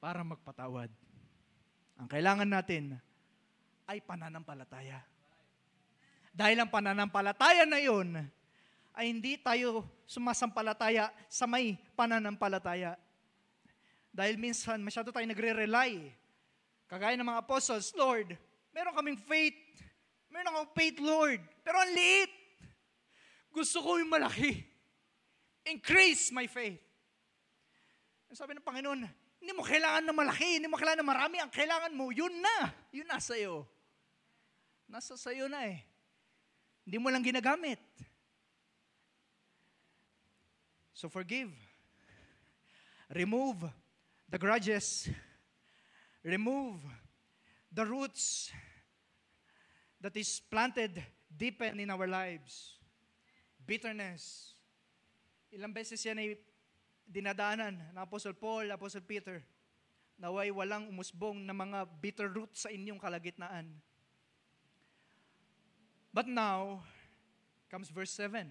para magpatawad. Ang kailangan natin ay pananampalataya. Dahil ang pananampalataya na yun ay hindi tayo sumasampalataya sa may pananampalataya. Dahil minsan masyado tayo nagre-rely. Kagaya ng mga apostles, Lord, meron kaming faith. Meron akong faith, Lord. Pero ang liit. Gusto ko yung malaki. Increase my faith. Sabi ng Panginoon, hindi mo kailangan ng malaki, hindi mo kailangan ng marami. Ang kailangan mo, yun na. Yun nasa iyo. Nasa sa iyo na eh. Hindi mo lang ginagamit. So forgive. Remove the grudges. Remove the roots that is planted deep in our lives. Bitterness. Ilang beses yan ay dinadaanan ng Apostle Paul, Apostle Peter, naway walang umusbong na mga bitter roots sa inyong kalagitnaan. But now, comes verse 7.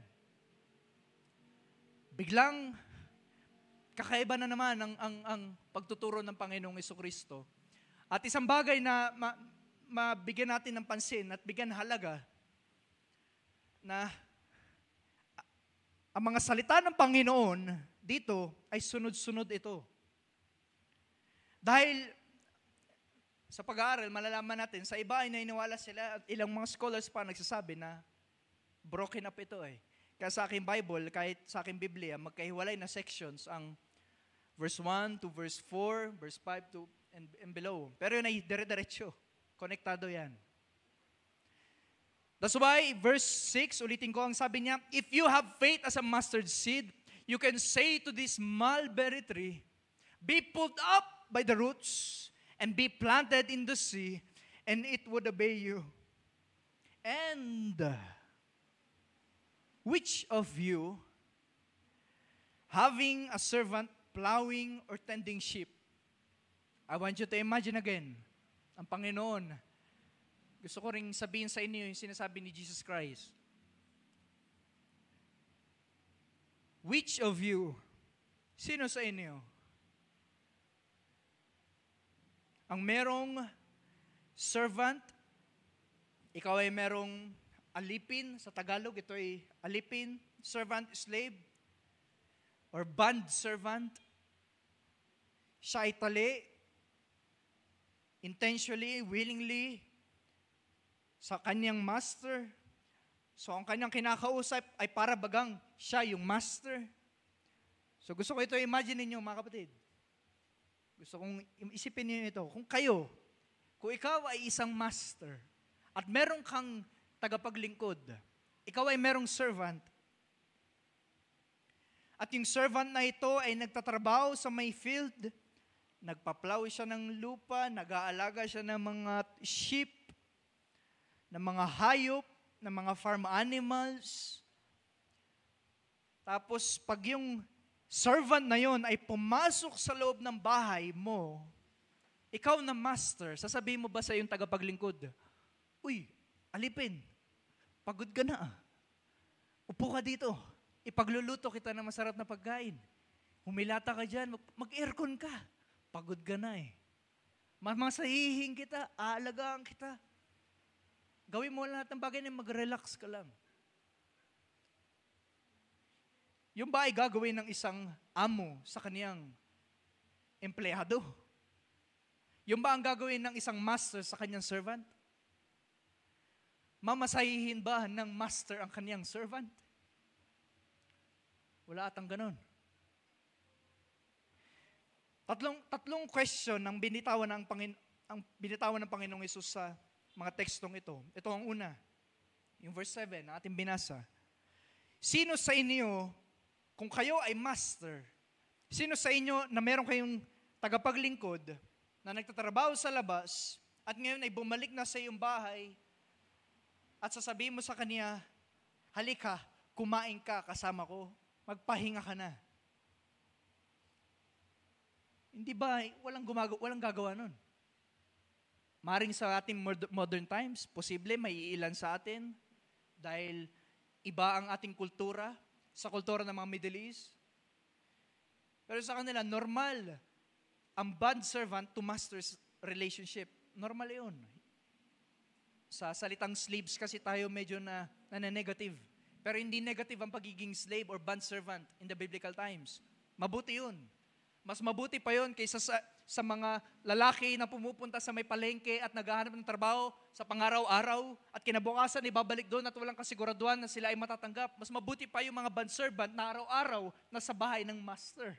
Biglang, kakaiba na naman ang, ang, ang pagtuturo ng Panginoong Kristo. At isang bagay na ma, mabigyan natin ng pansin at bigyan halaga na ang mga salita ng Panginoon dito ay sunod-sunod ito. Dahil sa pag-aaral, malalaman natin, sa iba ay nainiwala sila at ilang mga scholars pa nagsasabi na broken up ito eh. Kaya sa aking Bible, kahit sa aking Biblia, magkahiwalay na sections ang verse 1 to verse 4, verse 5 to and, and below. Pero yun ay dire-diretso. Konektado yan. That's why, verse 6, ulitin ko ang sabi niya, If you have faith as a mustard seed, you can say to this mulberry tree, Be pulled up by the roots and be planted in the sea, and it would obey you. And which of you, having a servant plowing or tending sheep, I want you to imagine again, ang Panginoon, gusto ko ring sabihin sa inyo yung sinasabi ni Jesus Christ. Which of you, sino sa inyo, ang merong servant, ikaw ay merong alipin, sa Tagalog ito ay alipin, servant, slave, or bond servant. Siya ay tali, intentionally, willingly, sa kanyang master. So ang kanyang kinakausap ay para bagang siya yung master. So gusto ko ito imagine niyo mga kapatid gusto kong isipin niyo ito. Kung kayo, kung ikaw ay isang master at meron kang tagapaglingkod, ikaw ay merong servant, at yung servant na ito ay nagtatrabaho sa may field, nagpaplaw siya ng lupa, nag-aalaga siya ng mga sheep, ng mga hayop, ng mga farm animals. Tapos pag yung servant na yon ay pumasok sa loob ng bahay mo, ikaw na master, sasabihin mo ba sa iyong tagapaglingkod, Uy, alipin, pagod ka na. Upo ka dito, ipagluluto kita ng masarap na pagkain. Humilata ka dyan, mag-aircon ka. Pagod ka na eh. Mamasahihin kita, aalagaan kita. Gawin mo lahat ng bagay na mag-relax ka lang. Yung ba ay gagawin ng isang amo sa kaniyang empleyado? Yung ba ang gagawin ng isang master sa kanyang servant? Mamasahihin ba ng master ang kaniyang servant? Wala atang ganon. Tatlong, tatlong question ang binitawan ng, Pangin, ang binitawan ng Panginoong Isus sa mga tekstong ito. Ito ang una, yung verse 7 na ating binasa. Sino sa inyo kung kayo ay master, sino sa inyo na meron kayong tagapaglingkod na nagtatrabaho sa labas at ngayon ay bumalik na sa iyong bahay at sasabihin mo sa kanya, halika, kumain ka kasama ko, magpahinga ka na. Hindi ba, eh, walang, gumago, walang gagawa nun. Maring sa ating modern times, posible may ilan sa atin dahil iba ang ating kultura, sa kultura ng mga Middle East. Pero sa kanila, normal ang bond servant to master's relationship. Normal yun. Sa salitang slaves kasi tayo medyo na, na negative. Pero hindi negative ang pagiging slave or bond servant in the biblical times. Mabuti yun. Mas mabuti pa yon kaysa sa, sa mga lalaki na pumupunta sa may palengke at naghahanap ng trabaho sa pangaraw-araw at kinabukasan ibabalik doon at walang kasiguraduhan na sila ay matatanggap. Mas mabuti pa yung mga banservant na araw-araw na sa bahay ng master.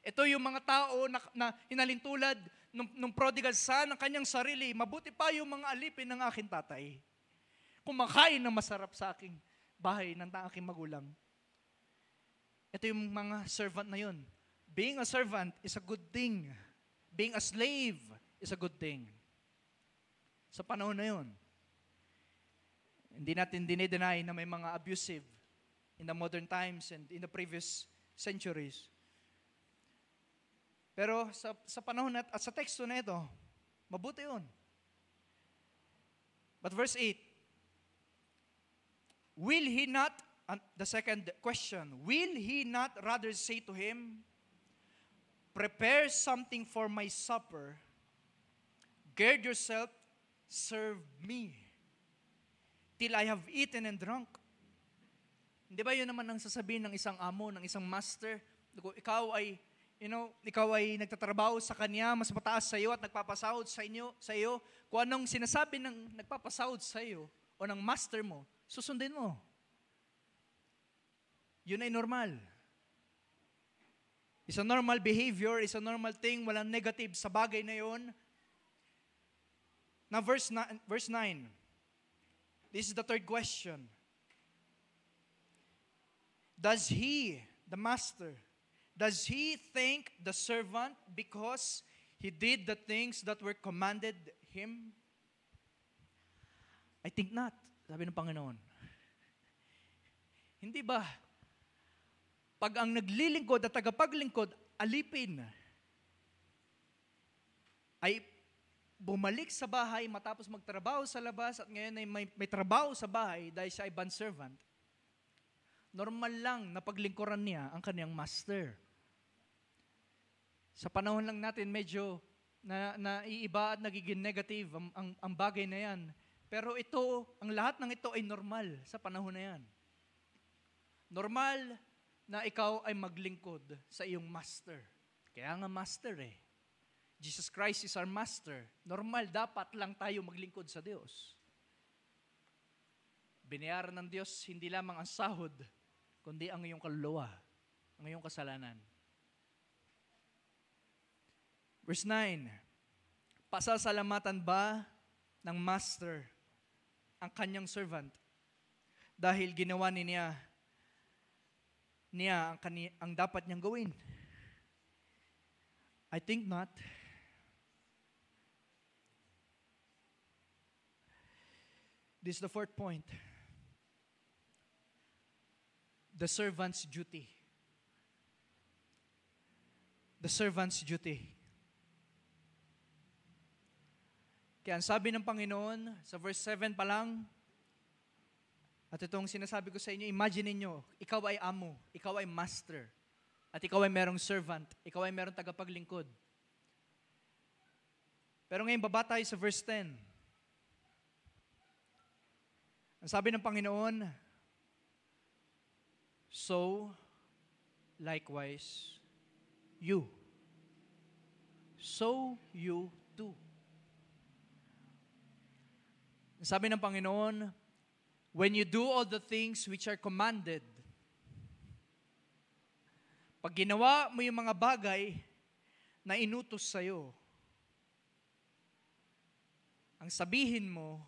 Ito yung mga tao na, na hinalintulad nung, nung prodigal son ng kanyang sarili, mabuti pa yung mga alipin ng aking tatay. Kumakain ng masarap sa aking bahay ng aking magulang. Ito yung mga servant na yun. Being a servant is a good thing. Being a slave is a good thing. Sa panahon na yun, hindi natin dinedeny na may mga abusive in the modern times and in the previous centuries. Pero sa, sa panahon at, at sa teksto na ito, mabuti yun. But verse 8, Will he not, the second question, will he not rather say to him, Prepare something for my supper. Gird yourself, serve me. Till I have eaten and drunk. Hindi ba yun naman ang sasabihin ng isang amo, ng isang master? Ikaw ay, you know, ikaw ay nagtatrabaho sa kanya, mas mataas sa iyo at nagpapasahod sa inyo, sa iyo. Kung anong sinasabi ng nagpapasahod sa iyo o ng master mo, susundin mo. Yun ay normal. It's a normal behavior, it's a normal thing, walang negative sa bagay na yon. Now verse, na, verse 9, this is the third question. Does he, the master, does he thank the servant because he did the things that were commanded him? I think not, sabi ng Panginoon. [LAUGHS] Hindi ba pag ang naglilingkod at tagapaglingkod, alipin, ay bumalik sa bahay matapos magtrabaho sa labas at ngayon ay may, may trabaho sa bahay dahil siya ay servant, normal lang na paglingkuran niya ang kaniyang master. Sa panahon lang natin, medyo na, naiiba at nagiging negative ang, ang, ang bagay na yan. Pero ito, ang lahat ng ito ay normal sa panahon na yan. Normal na ikaw ay maglingkod sa iyong master. Kaya nga master eh. Jesus Christ is our master. Normal, dapat lang tayo maglingkod sa Diyos. Binayaran ng Diyos hindi lamang ang sahod, kundi ang iyong kaluluwa, ang iyong kasalanan. Verse 9, Pasasalamatan ba ng master ang kanyang servant dahil ginawa niya niya ang, kani- ang dapat niyang gawin? I think not. This is the fourth point. The servant's duty. The servant's duty. Kaya ang sabi ng Panginoon, sa verse 7 pa lang, at itong sinasabi ko sa inyo, imagine niyo, ikaw ay amo, ikaw ay master, at ikaw ay merong servant, ikaw ay merong tagapaglingkod. Pero ngayon, baba tayo sa verse 10. Ang sabi ng Panginoon, So, likewise, you. So, you too. Ang sabi ng Panginoon, When you do all the things which are commanded, pag ginawa mo yung mga bagay na inutos sa'yo, ang sabihin mo,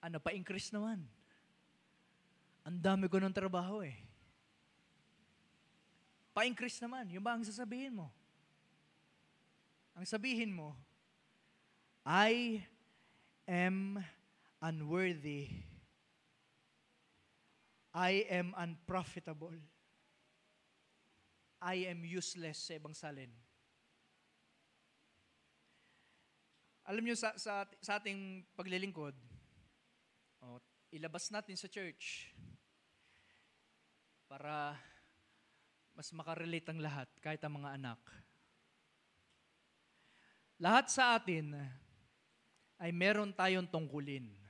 ano pa increase naman? Ang dami ko ng trabaho eh. Pa-increase naman. Yung ba ang sasabihin mo? Ang sabihin mo, I am unworthy. I am unprofitable. I am useless sa ibang salin. Alam niyo sa, sa, sa ating paglilingkod, oh, ilabas natin sa church para mas makarelate ang lahat, kahit ang mga anak. Lahat sa atin ay meron tayong tungkulin.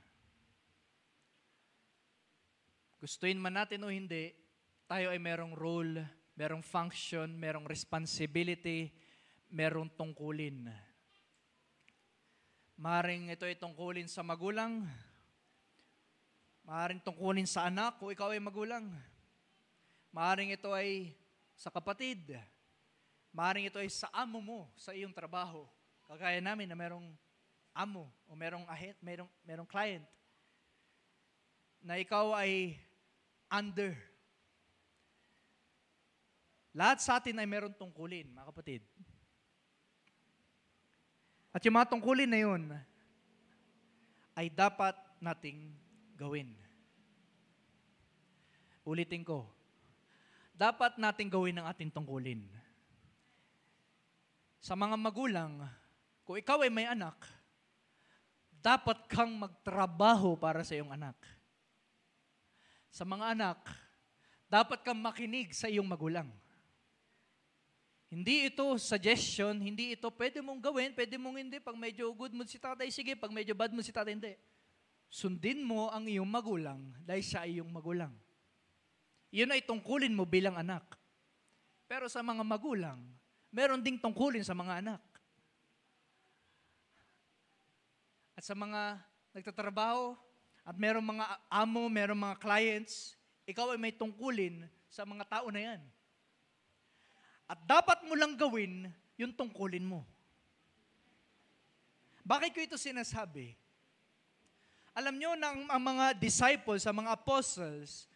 Gustuin man natin o hindi, tayo ay merong role, merong function, merong responsibility, merong tungkulin. Maring ito ay tungkulin sa magulang, maring tungkulin sa anak kung ikaw ay magulang, maring ito ay sa kapatid, maring ito ay sa amo mo, sa iyong trabaho. Kagaya namin na merong amo o merong ahet, merong, merong client na ikaw ay under. Lahat sa atin ay meron tungkulin, mga kapatid. At yung mga tungkulin na yun, ay dapat nating gawin. Ulitin ko, dapat nating gawin ang ating tungkulin. Sa mga magulang, kung ikaw ay may anak, dapat kang magtrabaho para sa iyong anak sa mga anak, dapat kang makinig sa iyong magulang. Hindi ito suggestion, hindi ito pwede mong gawin, pwede mong hindi. Pag medyo good mood si tatay, sige. Pag medyo bad mood si tatay, hindi. Sundin mo ang iyong magulang dahil sa iyong magulang. Yun ay tungkulin mo bilang anak. Pero sa mga magulang, meron ding tungkulin sa mga anak. At sa mga nagtatrabaho, at merong mga amo, merong mga clients, ikaw ay may tungkulin sa mga tao na yan. At dapat mo lang gawin yung tungkulin mo. Bakit ko ito sinasabi? Alam nyo, ng, ang mga disciples, ang mga apostles,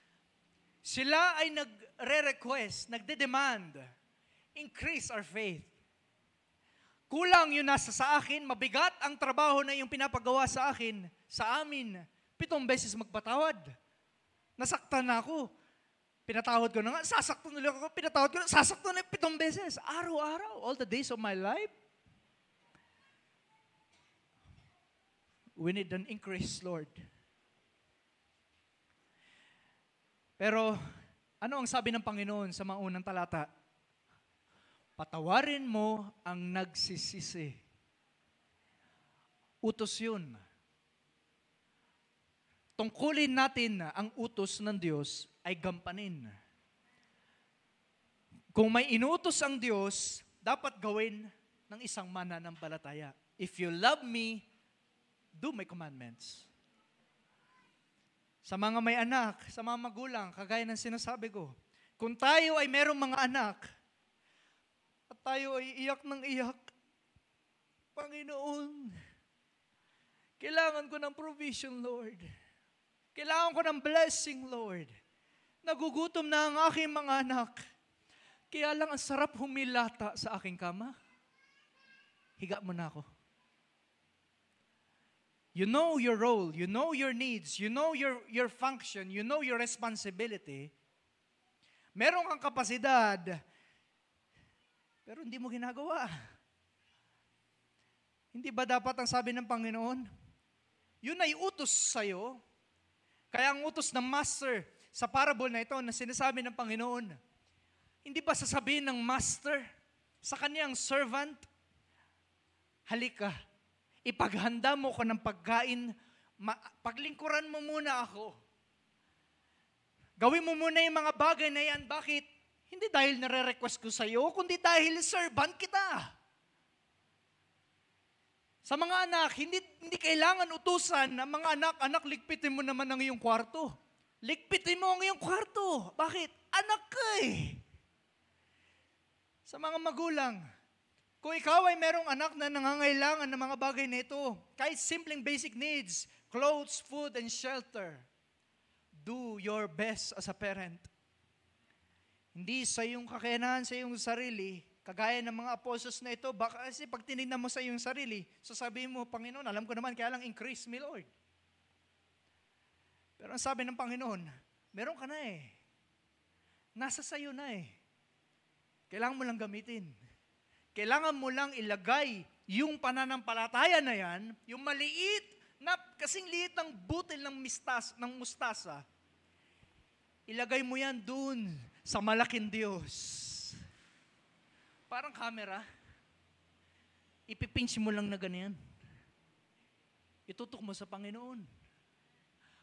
sila ay nagre-request, nagde-demand, increase our faith. Kulang yun nasa sa akin, mabigat ang trabaho na yung pinapagawa sa akin, sa amin, Pitong beses magpatawad. Nasaktan na ako. Pinatawad ko na nga, sasaktan ulit ako, pinatawad ko na, sasaktan na pitong beses. Araw-araw, all the days of my life. We need an increase, Lord. Pero ano ang sabi ng Panginoon sa mga unang talata? Patawarin mo ang nagsisisi. Utos yun tungkulin natin na ang utos ng Diyos ay gampanin. Kung may inutos ang Diyos, dapat gawin ng isang mananampalataya. If you love me, do my commandments. Sa mga may anak, sa mga magulang, kagaya ng sinasabi ko, kung tayo ay merong mga anak, at tayo ay iyak ng iyak, Panginoon, kailangan ko ng provision, Lord. Lord. Kailangan ko ng blessing, Lord. Nagugutom na ang aking mga anak. Kaya lang ang sarap humilata sa aking kama. Higa mo na ako. You know your role, you know your needs, you know your, your function, you know your responsibility. Meron kang kapasidad, pero hindi mo ginagawa. Hindi ba dapat ang sabi ng Panginoon? Yun ay utos sa'yo kaya ang utos ng master sa parable na ito na sinasabi ng Panginoon, hindi ba sasabihin ng master sa kaniyang servant, halika, ipaghanda mo ko ng pagkain, ma- paglingkuran mo muna ako. Gawin mo muna yung mga bagay na yan. Bakit? Hindi dahil nare-request ko sa iyo, kundi dahil servant kita. Sa mga anak, hindi, hindi kailangan utusan ng mga anak, anak, ligpitin mo naman ang iyong kwarto. Ligpitin mo ang iyong kwarto. Bakit? Anak ka eh. Sa mga magulang, kung ikaw ay merong anak na nangangailangan ng mga bagay na ito, kahit simpleng basic needs, clothes, food, and shelter, do your best as a parent. Hindi sa iyong kakayanan, sa iyong sarili, Kagaya ng mga apostles na ito, baka kasi pag tinignan mo sa iyong sarili, sasabihin mo, Panginoon, alam ko naman, kaya lang increase me, Lord. Pero ang sabi ng Panginoon, meron ka na eh. Nasa sayo na eh. Kailangan mo lang gamitin. Kailangan mo lang ilagay yung pananampalataya na yan, yung maliit na kasing liit ng butil ng, mistas, ng mustasa, ilagay mo yan doon sa malaking Diyos Parang camera, ipipinch mo lang na ganyan. Itutok mo sa Panginoon.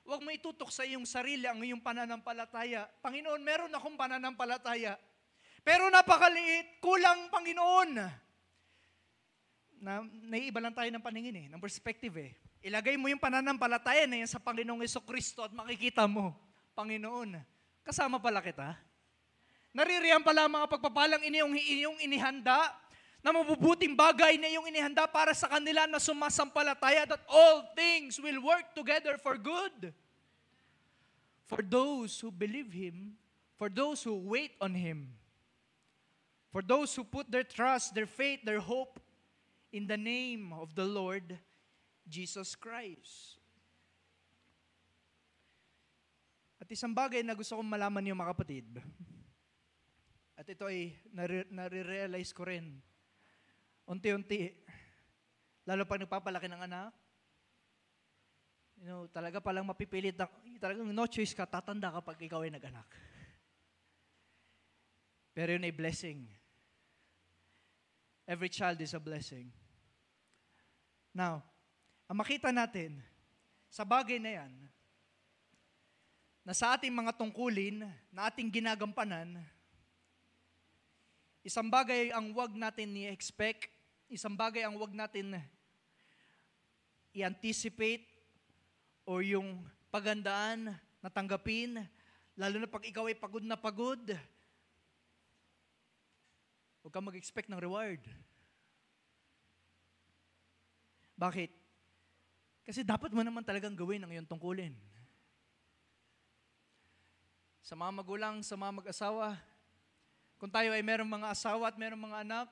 Huwag mo itutok sa iyong sarili ang iyong pananampalataya. Panginoon, meron akong pananampalataya. Pero napakaliit, kulang Panginoon. Na, naiiba lang tayo ng paningin eh, ng perspective eh. Ilagay mo yung pananampalataya na yan sa Panginoong Kristo at makikita mo, Panginoon, kasama pala kita. Naririyan pala ang mga pagpapalang iniyong, iniyong inihanda na mabubuting bagay na iyong inihanda para sa kanila na sumasampalataya that all things will work together for good. For those who believe Him, for those who wait on Him, for those who put their trust, their faith, their hope in the name of the Lord Jesus Christ. At isang bagay na gusto kong malaman niyo mga kapatid, at ito ay nare-realize ko rin. Unti-unti, lalo pag nagpapalaki ng anak, you know, talaga palang mapipilit na, talagang no choice ka, tatanda ka pag ikaw ay nag-anak. Pero yun ay blessing. Every child is a blessing. Now, ang makita natin, sa bagay na yan, na sa ating mga tungkulin, na ating ginagampanan, Isang bagay ang wag natin ni-expect, isang bagay ang wag natin i-anticipate or yung pagandaan na tanggapin, lalo na pag ikaw ay pagod na pagod. Huwag kang mag-expect ng reward. Bakit? Kasi dapat mo naman talagang gawin ang iyong tungkulin. Sa mga magulang, sa mga mag-asawa, kung tayo ay merong mga asawa at merong mga anak,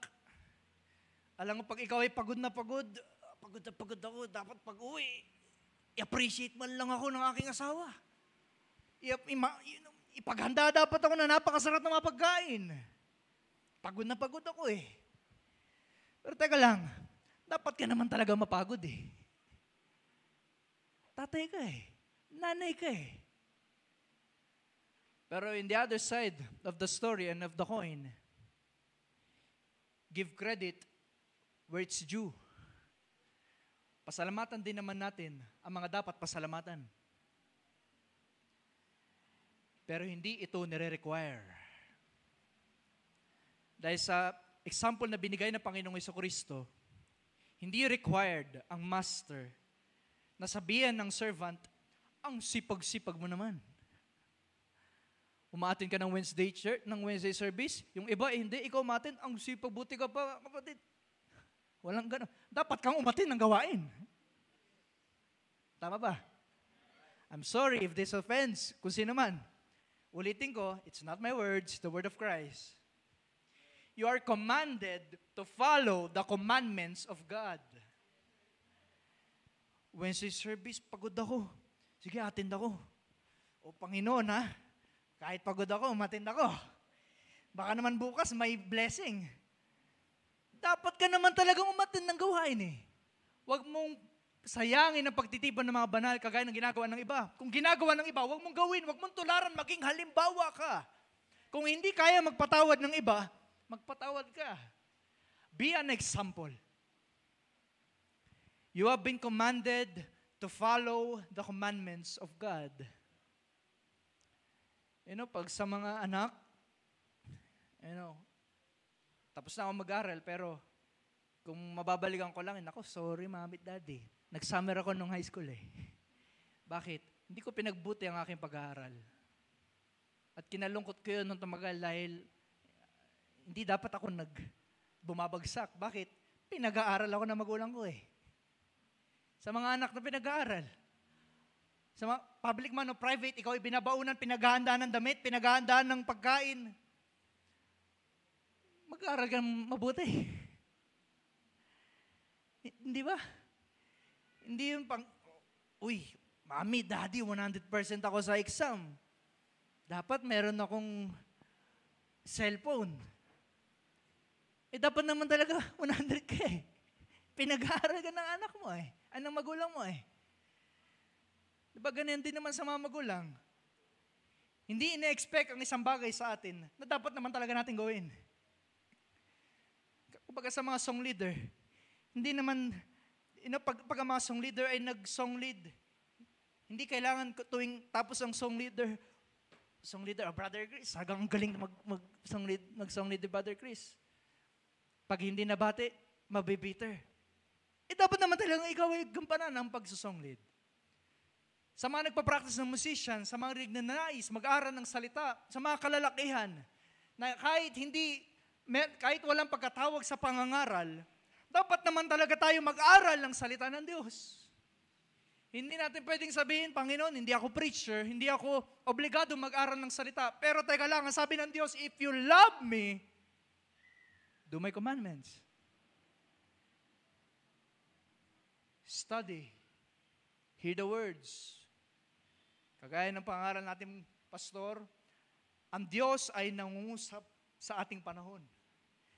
alam mo, pag ikaw ay pagod na pagod, pagod na pagod ako, dapat pag uwi, i-appreciate man lang ako ng aking asawa. Ipaghanda dapat ako na napakasarap na mga pagkain. Pagod na pagod ako eh. Pero teka lang, dapat ka naman talaga mapagod eh. Tatay ka eh. Nanay ka eh. Pero in the other side of the story and of the coin, give credit where it's due. Pasalamatan din naman natin ang mga dapat pasalamatan. Pero hindi ito nire-require. Dahil sa example na binigay ng Panginoong Iso Kristo, hindi required ang master na sabihan ng servant, ang sipag-sipag mo naman umatin ka ng Wednesday church, ng Wednesday service, yung iba eh, hindi, ikaw umatin, ang sipag buti ka pa, kapatid. Walang gano'n. Dapat kang umatin ng gawain. Tama ba? I'm sorry if this offends kung sino man. Ulitin ko, it's not my words, the word of Christ. You are commanded to follow the commandments of God. Wednesday service, pagod ako. Sige, attend ako. O Panginoon ha, kahit pagod ako, umattend ako. Baka naman bukas may blessing. Dapat ka naman talagang umattend ng gawain eh. Huwag mong sayangin ang pagtitipon ng mga banal kagaya ng ginagawa ng iba. Kung ginagawa ng iba, huwag mong gawin, huwag mong tularan, maging halimbawa ka. Kung hindi kaya magpatawad ng iba, magpatawad ka. Be an example. You have been commanded to follow the commandments of God. You know, pag sa mga anak, you know, tapos na ako mag-aral, pero kung mababalikan ko lang, eh, ako, sorry, mami at daddy. Nag-summer ako nung high school eh. Bakit? Hindi ko pinagbuti ang aking pag-aaral. At kinalungkot ko yun nung tumagal dahil hindi dapat ako nag bumabagsak. Bakit? Pinag-aaral ako ng magulang ko eh. Sa mga anak na pinag-aaral. Sa public man o private, ikaw ay binabaunan, pinaghahandaan ng damit, pinaghahandaan ng pagkain. Mag-aaral ka mabuti. [LAUGHS] Hindi ba? Hindi yun pang, uy, mami, daddy, 100% ako sa exam. Dapat meron akong cellphone. Eh dapat naman talaga 100 [LAUGHS] k Pinag-aaral ka ng anak mo eh. Anong magulang mo eh. Diba ganyan din naman sa mga magulang? Hindi ina-expect ang isang bagay sa atin na dapat naman talaga natin gawin. Kumbaga sa mga song leader, hindi naman, ino, pag, pag mga song leader ay nag-song lead, hindi kailangan tuwing tapos ang song leader, song leader, oh, Brother Chris, hagang galing mag, mag, song lead, mag-song lead ni Brother Chris. Pag hindi nabati, mabibitter. Eh dapat naman talaga ikaw ay gampanan ang pagsusong lead. Sa mga nagpa-practice ng musician, sa mga nais, mag-aral ng salita, sa mga kalalakihan, na kahit hindi, kahit walang pagkatawag sa pangangaral, dapat naman talaga tayo mag-aral ng salita ng Diyos. Hindi natin pwedeng sabihin, Panginoon, hindi ako preacher, hindi ako obligado mag-aral ng salita. Pero teka lang, ang sabi ng Diyos, if you love me, do my commandments. Study. Hear the words. Kagaya ng pangaral natin, Pastor, ang Diyos ay nangungusap sa ating panahon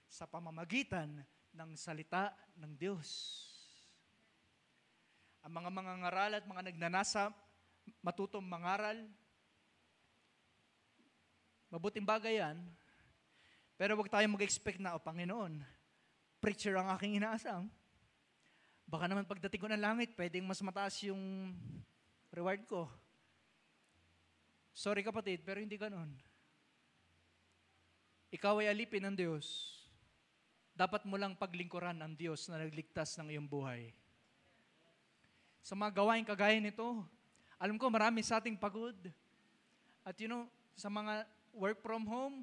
sa pamamagitan ng salita ng Diyos. Ang mga mangangaral at mga nagnanasa, matutong mangaral, mabuting bagay yan, pero wag tayong mag-expect na, o Panginoon, preacher ang aking inaasam. Baka naman pagdating ko ng langit, pwedeng mas mataas yung reward ko. Sorry kapatid, pero hindi ganun. Ikaw ay alipin ng Diyos. Dapat mo lang paglingkuran ang Diyos na nagligtas ng iyong buhay. Sa mga gawain kagaya nito, alam ko marami sa ating pagod. At you know, sa mga work from home,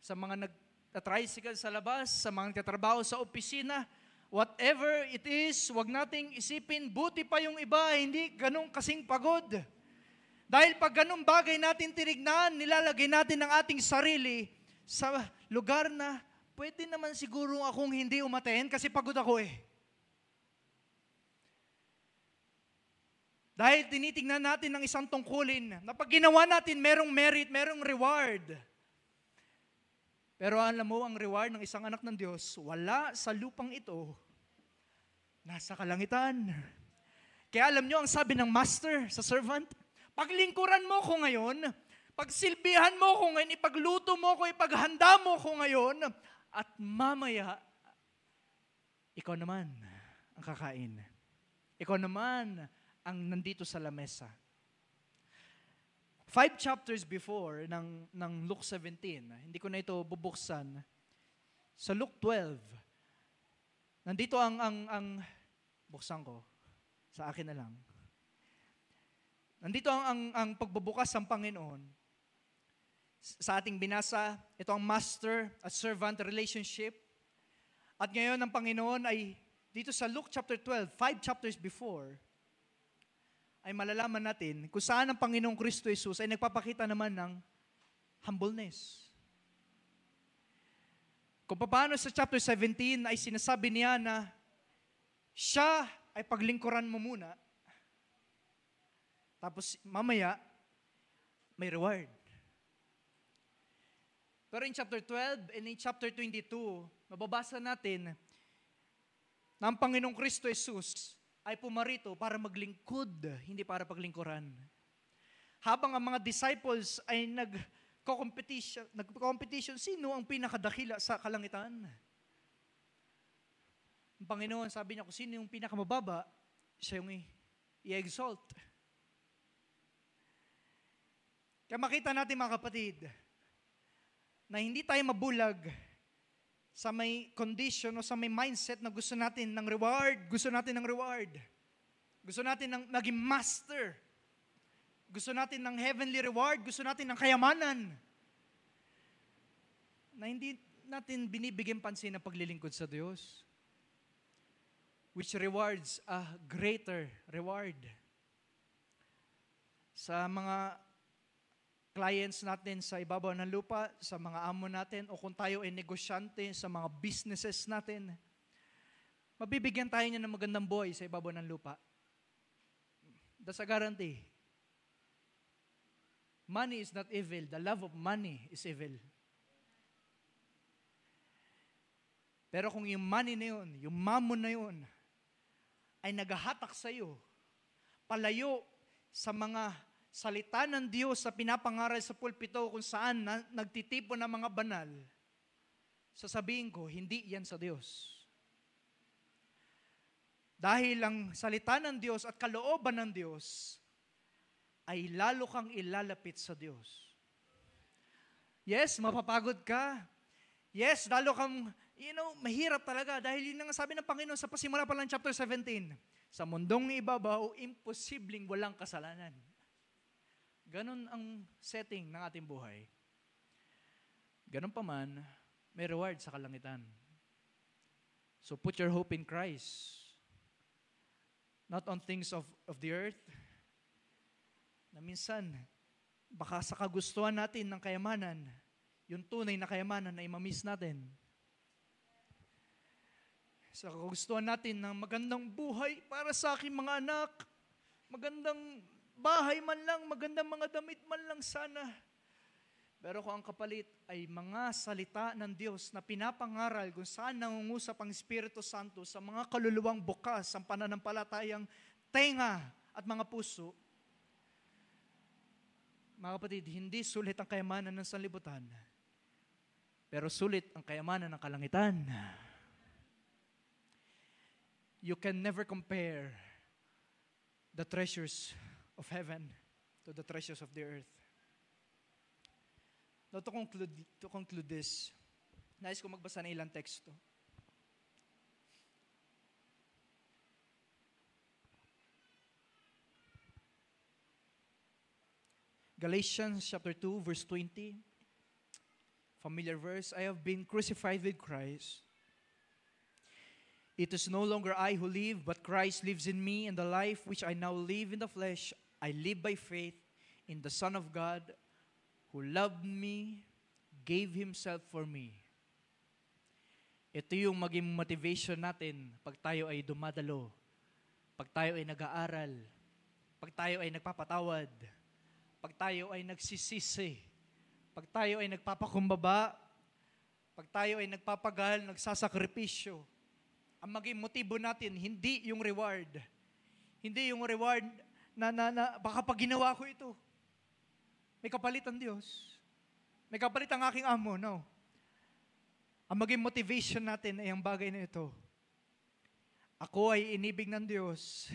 sa mga nag-tricycle sa labas, sa mga nagtatrabaho sa opisina, whatever it is, wag nating isipin, buti pa yung iba, hindi ganong kasing pagod. Pagod. Dahil pag ganun bagay natin tinignan, nilalagay natin ang ating sarili sa lugar na pwede naman siguro akong hindi umatehen kasi pagod ako eh. Dahil tinitignan natin ang isang tungkulin na pag ginawa natin, merong merit, merong reward. Pero alam mo, ang reward ng isang anak ng Diyos, wala sa lupang ito, nasa kalangitan. Kaya alam nyo, ang sabi ng master sa servant, Paglingkuran mo ko ngayon, pagsilbihan mo ko ngayon, ipagluto mo ko, ipaghanda mo ko ngayon, at mamaya, ikaw naman ang kakain. Ikaw naman ang nandito sa lamesa. Five chapters before ng, ng Luke 17, hindi ko na ito bubuksan, sa Luke 12, nandito ang, ang, ang, buksan ko, sa akin na lang, Nandito ang, ang, ang pagbubukas ng Panginoon. Sa ating binasa, ito ang master at servant relationship. At ngayon ang Panginoon ay dito sa Luke chapter 12, five chapters before, ay malalaman natin kung saan ang Panginoong Kristo Jesus ay nagpapakita naman ng humbleness. Kung paano sa chapter 17 ay sinasabi niya na siya ay paglingkuran mo muna tapos mamaya, may reward. Pero in chapter 12 and in chapter 22, mababasa natin na ang Panginoong Kristo Jesus ay pumarito para maglingkod, hindi para paglingkuran. Habang ang mga disciples ay nag competition nag competition sino ang pinakadakila sa kalangitan. Ang Panginoon sabi niya kung sino yung pinakamababa, siya yung i-exalt. I- kaya makita natin mga kapatid, na hindi tayo mabulag sa may condition o sa may mindset na gusto natin ng reward, gusto natin ng reward. Gusto natin ng maging master. Gusto natin ng heavenly reward, gusto natin ng kayamanan. Na hindi natin binibigyan pansin ang paglilingkod sa Diyos. Which rewards a greater reward. Sa mga clients natin sa ibabaw ng lupa, sa mga amo natin, o kung tayo ay negosyante sa mga businesses natin, mabibigyan tayo niya ng magandang buhay sa ibabaw ng lupa. That's a guarantee. Money is not evil. The love of money is evil. Pero kung yung money na yun, yung mamon na yun, ay naghahatak sa iyo, palayo sa mga salita ng Diyos sa pinapangaral sa pulpito kung saan na, nagtitipon ng mga banal, sasabihin ko, hindi yan sa Diyos. Dahil ang salita ng Diyos at kalooban ng Diyos ay lalo kang ilalapit sa Diyos. Yes, mapapagod ka. Yes, lalo kang, you know, mahirap talaga dahil yun ang sabi ng Panginoon sa pasimula pa lang chapter 17. Sa mundong ibabaw, imposibleng walang kasalanan ganun ang setting ng ating buhay. ganun pa man, may reward sa kalangitan. So put your hope in Christ. Not on things of, of the earth. Na minsan, baka sa kagustuhan natin ng kayamanan, yung tunay na kayamanan na imamiss natin. Sa kagustuhan natin ng magandang buhay para sa aking mga anak, magandang bahay man lang, magandang mga damit man lang sana. Pero kung ang kapalit ay mga salita ng Diyos na pinapangaral kung saan nangungusap ang Espiritu Santo sa mga kaluluwang bukas, ang pananampalatayang tenga at mga puso, mga kapatid, hindi sulit ang kayamanan ng sanlibutan, pero sulit ang kayamanan ng kalangitan. You can never compare the treasures of heaven to the treasures of the earth. Now to conclude, to conclude this, nais ko magbasa ng ilang teksto. Galatians chapter 2 verse 20. Familiar verse, I have been crucified with Christ. It is no longer I who live, but Christ lives in me, and the life which I now live in the flesh I live by faith in the Son of God who loved me, gave Himself for me. Ito yung maging motivation natin pag tayo ay dumadalo, pag tayo ay nag-aaral, pag tayo ay nagpapatawad, pag tayo ay nagsisisi, pag tayo ay nagpapakumbaba, pag tayo ay nagpapagal, nagsasakripisyo, ang maging motibo natin, hindi yung reward. Hindi yung reward na, na, na baka pag ginawa ko ito, may kapalit ang Diyos. May kapalit ang aking amo, no? Ang maging motivation natin ay ang bagay na ito. Ako ay inibig ng Diyos.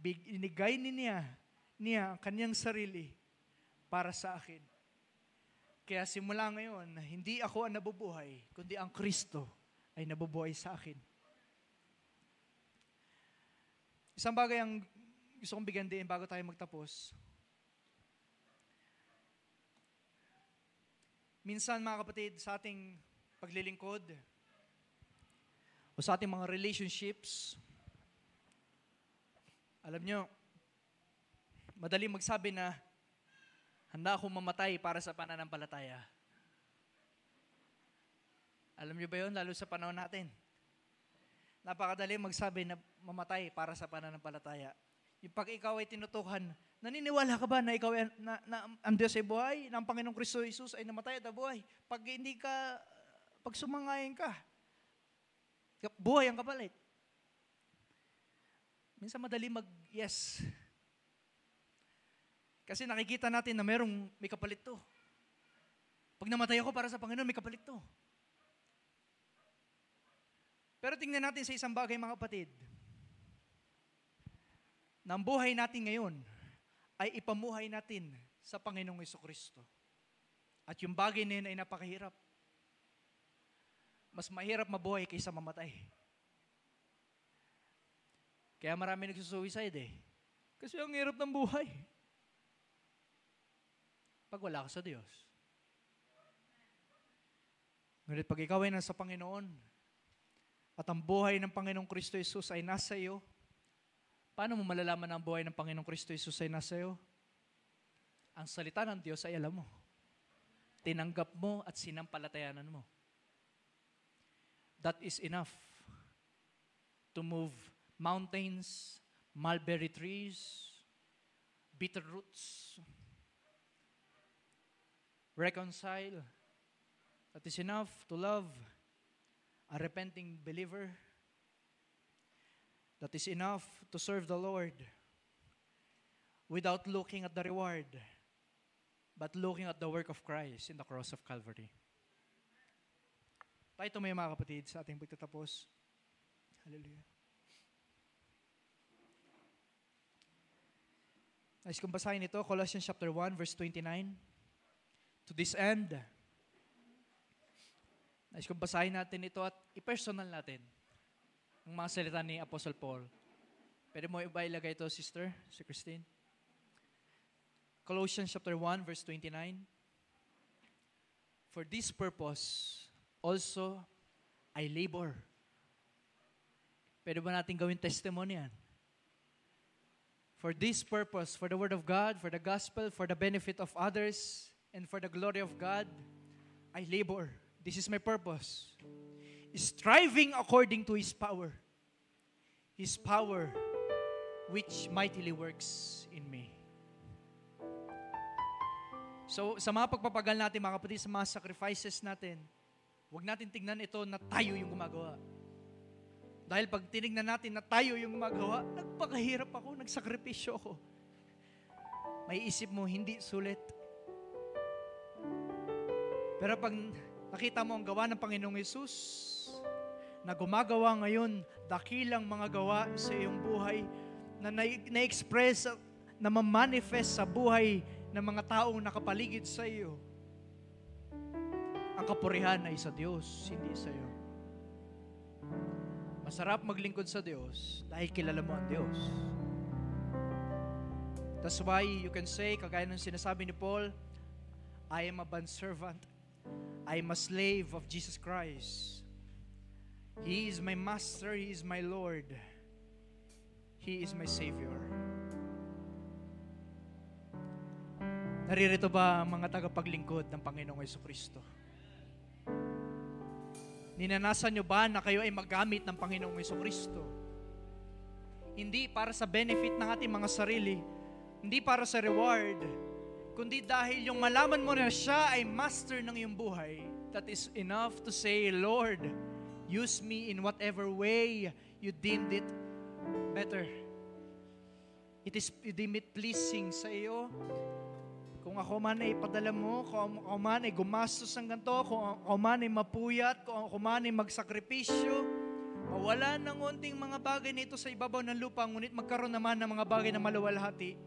Big, inigay ni niya, niya ang kanyang sarili para sa akin. Kaya simula ngayon, hindi ako ang nabubuhay, kundi ang Kristo ay nabubuhay sa akin. Isang bagay ang gusto kong bigyan din bago tayo magtapos. Minsan mga kapatid, sa ating paglilingkod o sa ating mga relationships, alam nyo, madali magsabi na handa akong mamatay para sa pananampalataya. Alam nyo ba yun, lalo sa panahon natin? Napakadali magsabi na mamatay para sa pananampalataya. Yung pag ikaw ay tinutukan, naniniwala ka ba na ikaw ay, na, na, ang Diyos ay buhay, na ang Panginoong Kristo Jesus ay namatay at buhay? Pag hindi ka, pag sumangayin ka, buhay ang kapalit. Minsan madali mag-yes. Kasi nakikita natin na merong may kapalit to. Pag namatay ako para sa Panginoon, may kapalit to. Pero tingnan natin sa isang bagay mga kapatid ng buhay natin ngayon ay ipamuhay natin sa Panginoong Iso Kristo. At yung bagay na yun ay napakahirap. Mas mahirap mabuhay kaysa mamatay. Kaya marami nagsusuicide eh. Kasi ang hirap ng buhay. Pag wala ka sa Diyos. Ngunit pag ikaw ay nasa Panginoon, at ang buhay ng Panginoong Kristo Yesus ay nasa iyo, Paano mo malalaman ang buhay ng Panginoong Kristo Jesus ay nasa iyo? Ang salita ng Diyos ay alam mo. Tinanggap mo at sinampalatayanan mo. That is enough to move mountains, mulberry trees, bitter roots, reconcile. That is enough to love a repenting believer that is enough to serve the Lord without looking at the reward, but looking at the work of Christ in the cross of Calvary. Tayo tumayo mga kapatid sa ating pagtatapos. Hallelujah. Nais kong basahin ito, Colossians chapter 1, verse 29. To this end, nais kong basahin natin ito at ipersonal natin ang mga salita ni Apostle Paul. Pwede mo iba ilagay ito, sister, si Christine? Colossians chapter 1, verse 29. For this purpose, also, I labor. Pwede ba natin gawin testimony yan? For this purpose, for the Word of God, for the Gospel, for the benefit of others, and for the glory of God, I labor. This is my purpose. Striving according to His power His power which mightily works in me. So, sa mga pagpapagal natin, mga kapatid, sa mga sacrifices natin, huwag natin tingnan ito na tayo yung gumagawa. Dahil pag tinignan natin na tayo yung gumagawa, nagpakahirap ako, nagsakripisyo ako. May isip mo, hindi sulit. Pero pag nakita mo ang gawa ng Panginoong Yesus, na gumagawa ngayon dakilang mga gawa sa iyong buhay na na-express, na, na ma-manifest sa buhay ng mga taong nakapaligid sa iyo. Ang kapurihan ay sa Diyos, hindi sa iyo. Masarap maglingkod sa Diyos dahil kilala mo ang Diyos. That's why you can say, kagaya ng sinasabi ni Paul, I am a bondservant. I am a slave of Jesus Christ. He is my Master, He is my Lord, He is my Savior. Naririto ba ang mga tagapaglingkod ng Panginoong Yeso Kristo? Ninanasan nyo ba na kayo ay magamit ng Panginoong Yeso Kristo? Hindi para sa benefit ng ating mga sarili, hindi para sa reward, kundi dahil yung malaman mo na siya ay master ng iyong buhay, that is enough to say, Lord, Lord, Use me in whatever way you deemed it better. It is, you deem it pleasing sa iyo. Kung ako man ay padala mo, kung ako man ay gumastos ng ganito, kung ako man ay mapuyat, kung ako man ay magsakripisyo, mawala ng unting mga bagay nito sa ibabaw ng lupa, ngunit magkaroon naman ng mga bagay na maluwalhati.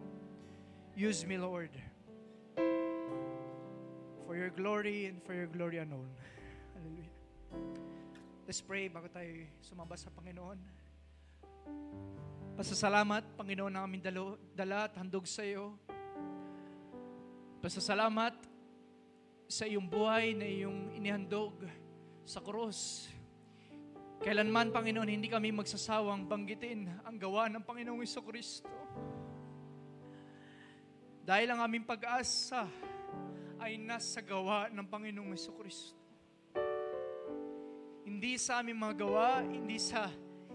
Use me, Lord, for your glory and for your glory alone. Hallelujah. Let's pray bago tayo sumamba sa Panginoon. Pasasalamat, Panginoon, na aming dalo, dala at handog sa iyo. Pasasalamat sa iyong buhay na iyong inihandog sa krus. Kailanman, Panginoon, hindi kami magsasawang banggitin ang gawa ng Panginoong Iso Kristo. Dahil ang aming pag-asa ay nasa gawa ng Panginoong Iso Kristo hindi sa aming magawa, hindi sa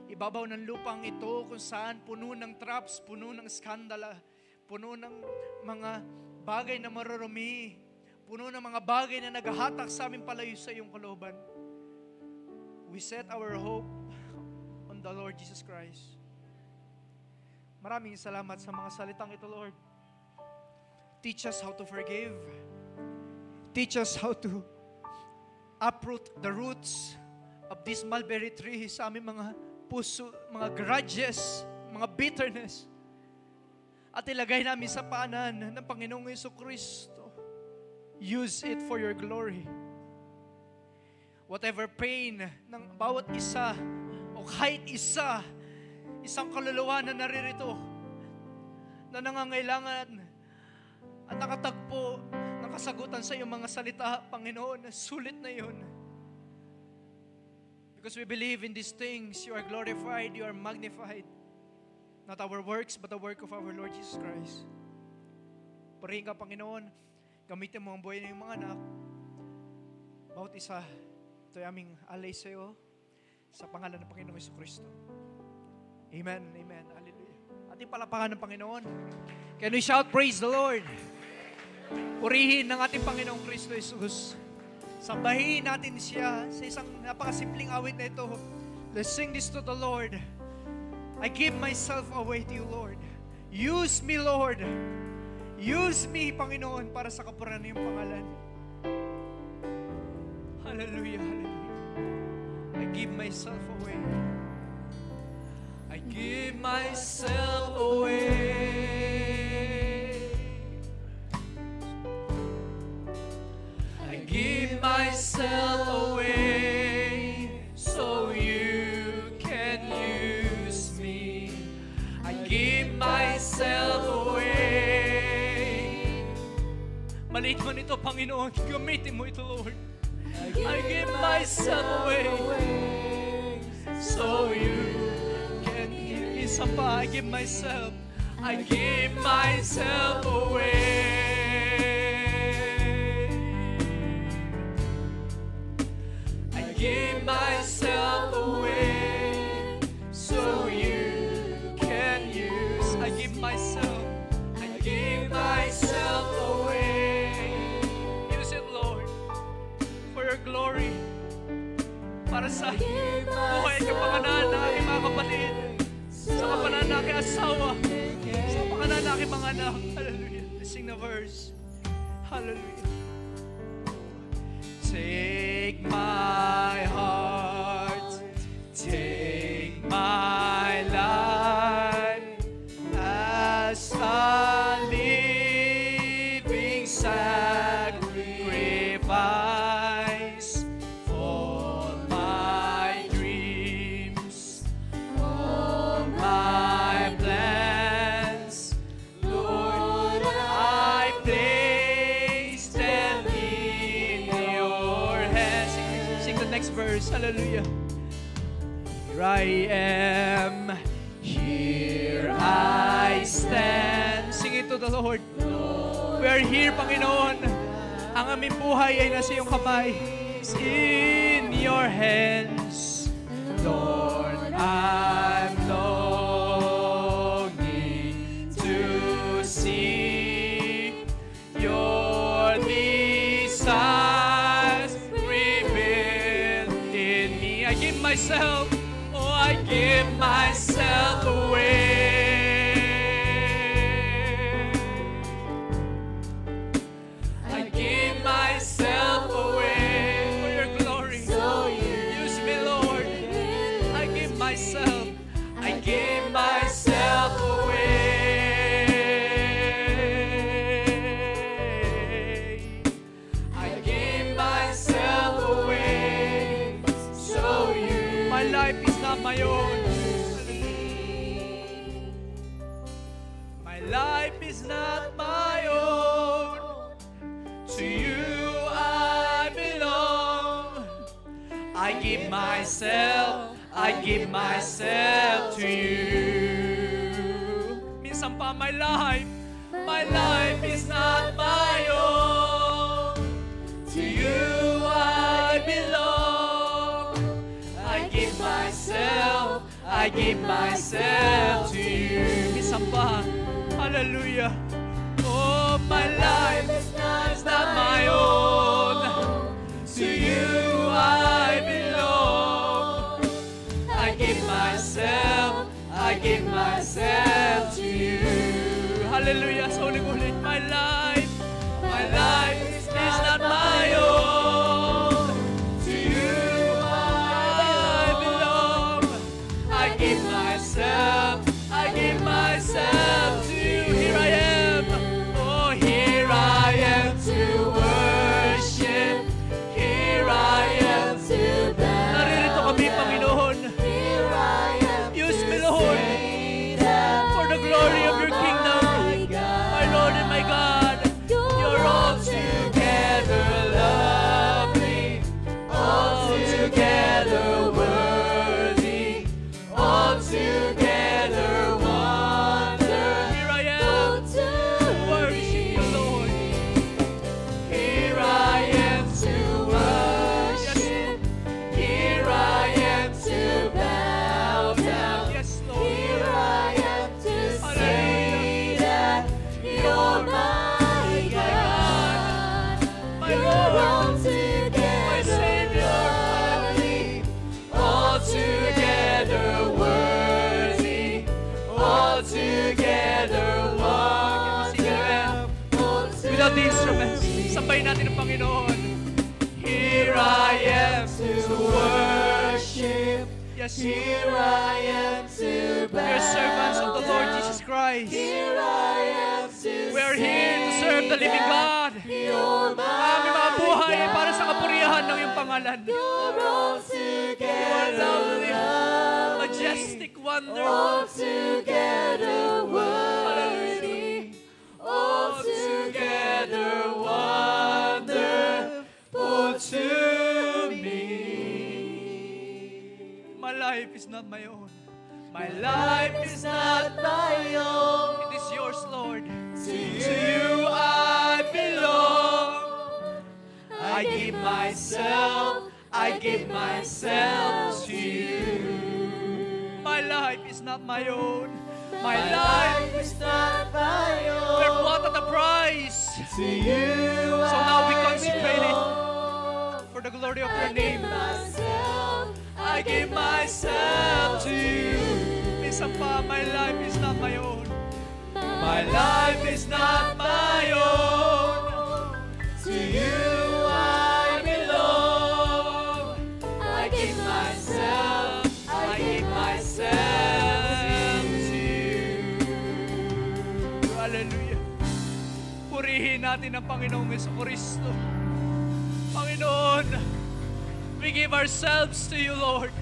ibabaw ng lupang ito kung saan puno ng traps, puno ng skandala, puno ng mga bagay na marurumi, puno ng mga bagay na naghahatak sa aming palayo sa iyong kalooban. We set our hope on the Lord Jesus Christ. Maraming salamat sa mga salitang ito, Lord. Teach us how to forgive. Teach us how to uproot the roots of this mulberry tree sa aming mga puso, mga grudges, mga bitterness. At ilagay namin sa paanan ng Panginoong Yeso Kristo. Use it for your glory. Whatever pain ng bawat isa o kahit isa, isang kaluluwa na naririto na nangangailangan at nakatagpo ng kasagutan sa iyong mga salita, Panginoon, sulit na iyon Because we believe in these things, you are glorified, you are magnified. Not our works, but the work of our Lord Jesus Christ. Purihin ka, Panginoon. Gamitin mo ang buhay ng mga anak. Bawat isa, ito'y aming alay sa iyo sa pangalan ng Panginoong Yesu Kristo. Amen, amen, hallelujah. Ating palapakan ng Panginoon. Can we shout praise the Lord? Purihin ng ating Panginoong Kristo Jesus. Sambahin natin siya sa isang napakasimpleng awit na ito. Let's sing this to the Lord. I give myself away to you, Lord. Use me, Lord. Use me, Panginoon, para sa kapuranan ng pangalan. Hallelujah, hallelujah. I give myself away. I give myself away. give myself away so you can use me. I give myself away. Maliit man ito, Panginoon, gamitin mo ito, Lord. I give, myself away so you can use me. Isa I give myself. I give myself away. Buhay ka panganahan na mga kapatid. Sa kapanahan na asawa. Sa kapanahan mga anak. Hallelujah. Sing the verse. Hallelujah. Take my are here, Panginoon. Ang aming buhay ay nasa iyong kamay. in your hands, Lord, I'm longing to see your desires revealed in me. I give myself, oh, I give myself. myself to you. Isa pa. Hallelujah. Oh, my life is not my own. To you I belong. I give myself, I give myself to you. Hallelujah. Sa uling-uling, my life, my life. living God. Aming mga buhay ay para sa kapurihan ng iyong pangalan. You are lovely, majestic wonder. Altogether worthy, altogether wonderful to me. My life is not my own. My life is not my own. It is yours, Lord. to you I belong. I give myself, I give myself to you. My life is not my own. My, my life, life is not my own. We're bought at a price. To you so now we consecrate it for the glory of I your name. Myself, I give myself to you. Please, my life is not my own. My life is not my own. To you I belong. I give myself, I give myself to you. Hallelujah. Purihin natin ang Panginoong Kristo. Panginoon, we give ourselves to you, Lord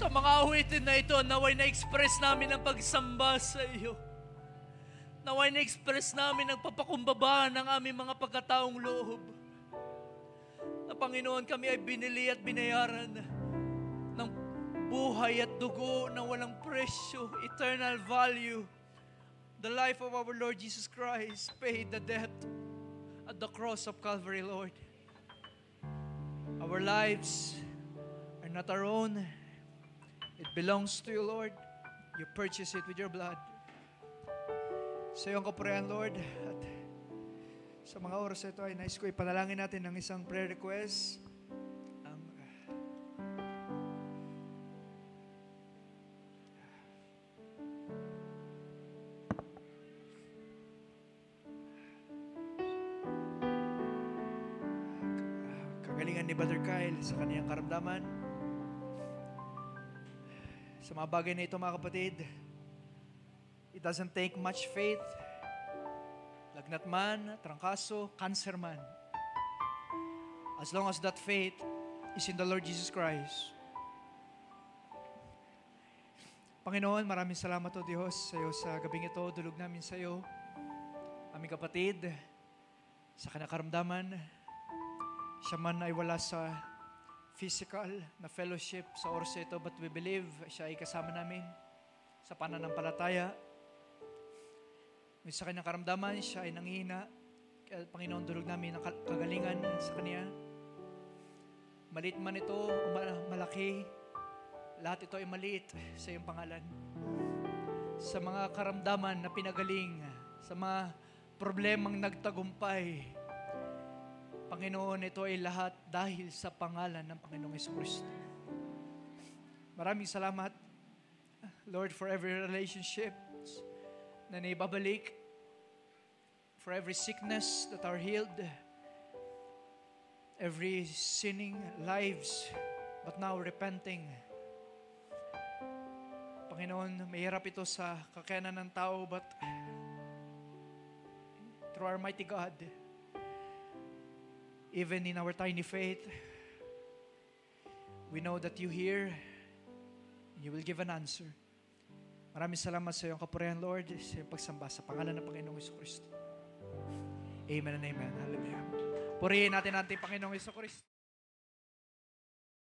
sa mga awitin na ito, naway na-express namin ang pagsamba sa iyo. Naway na-express namin ang papakumbaba ng aming mga pagkataong loob. Na Panginoon kami ay binili at binayaran ng buhay at dugo na walang presyo, eternal value. The life of our Lord Jesus Christ paid the debt at the cross of Calvary, Lord. Our lives are not our own. It belongs to you, Lord. You purchased it with your blood. Sa iyong kapurihan, Lord, at sa mga oras ito ay nais ko ipanalangin natin ng isang prayer request. Ang, ah, kagalingan ni Brother Kyle sa kaniyang karamdaman. Sa mga bagay na ito, mga kapatid, It doesn't take much faith. Lagnat man, trangkaso, cancer man. As long as that faith is in the Lord Jesus Christ. Panginoon, maraming salamat o Diyos sa iyo sa gabing ito. Dulog namin sa iyo, aming kapatid, sa kanakaramdaman. Siya man ay wala sa physical na fellowship sa oras ito, but we believe siya ay kasama namin sa pananampalataya may sa kanyang karamdaman, siya ay nangihina. Kaya Panginoon, dulog namin ang kagalingan sa kanya. Maliit man ito o malaki, lahat ito ay maliit sa iyong pangalan. Sa mga karamdaman na pinagaling, sa mga problemang nagtagumpay, Panginoon, ito ay lahat dahil sa pangalan ng Panginoong Kristo. Maraming salamat, Lord, for every relationship, na naibabalik for every sickness that are healed, every sinning lives, but now repenting. Panginoon, mahirap ito sa kakayanan ng tao, but through our mighty God, even in our tiny faith, we know that you hear, you will give an answer. Maraming salamat sa iyong kapurihan, Lord, sa iyong pagsamba sa pangalan ng Panginoong Heso Kristo. Amen and amen. Hallelujah. Purihin natin ang ating Panginoong Heso Kristo.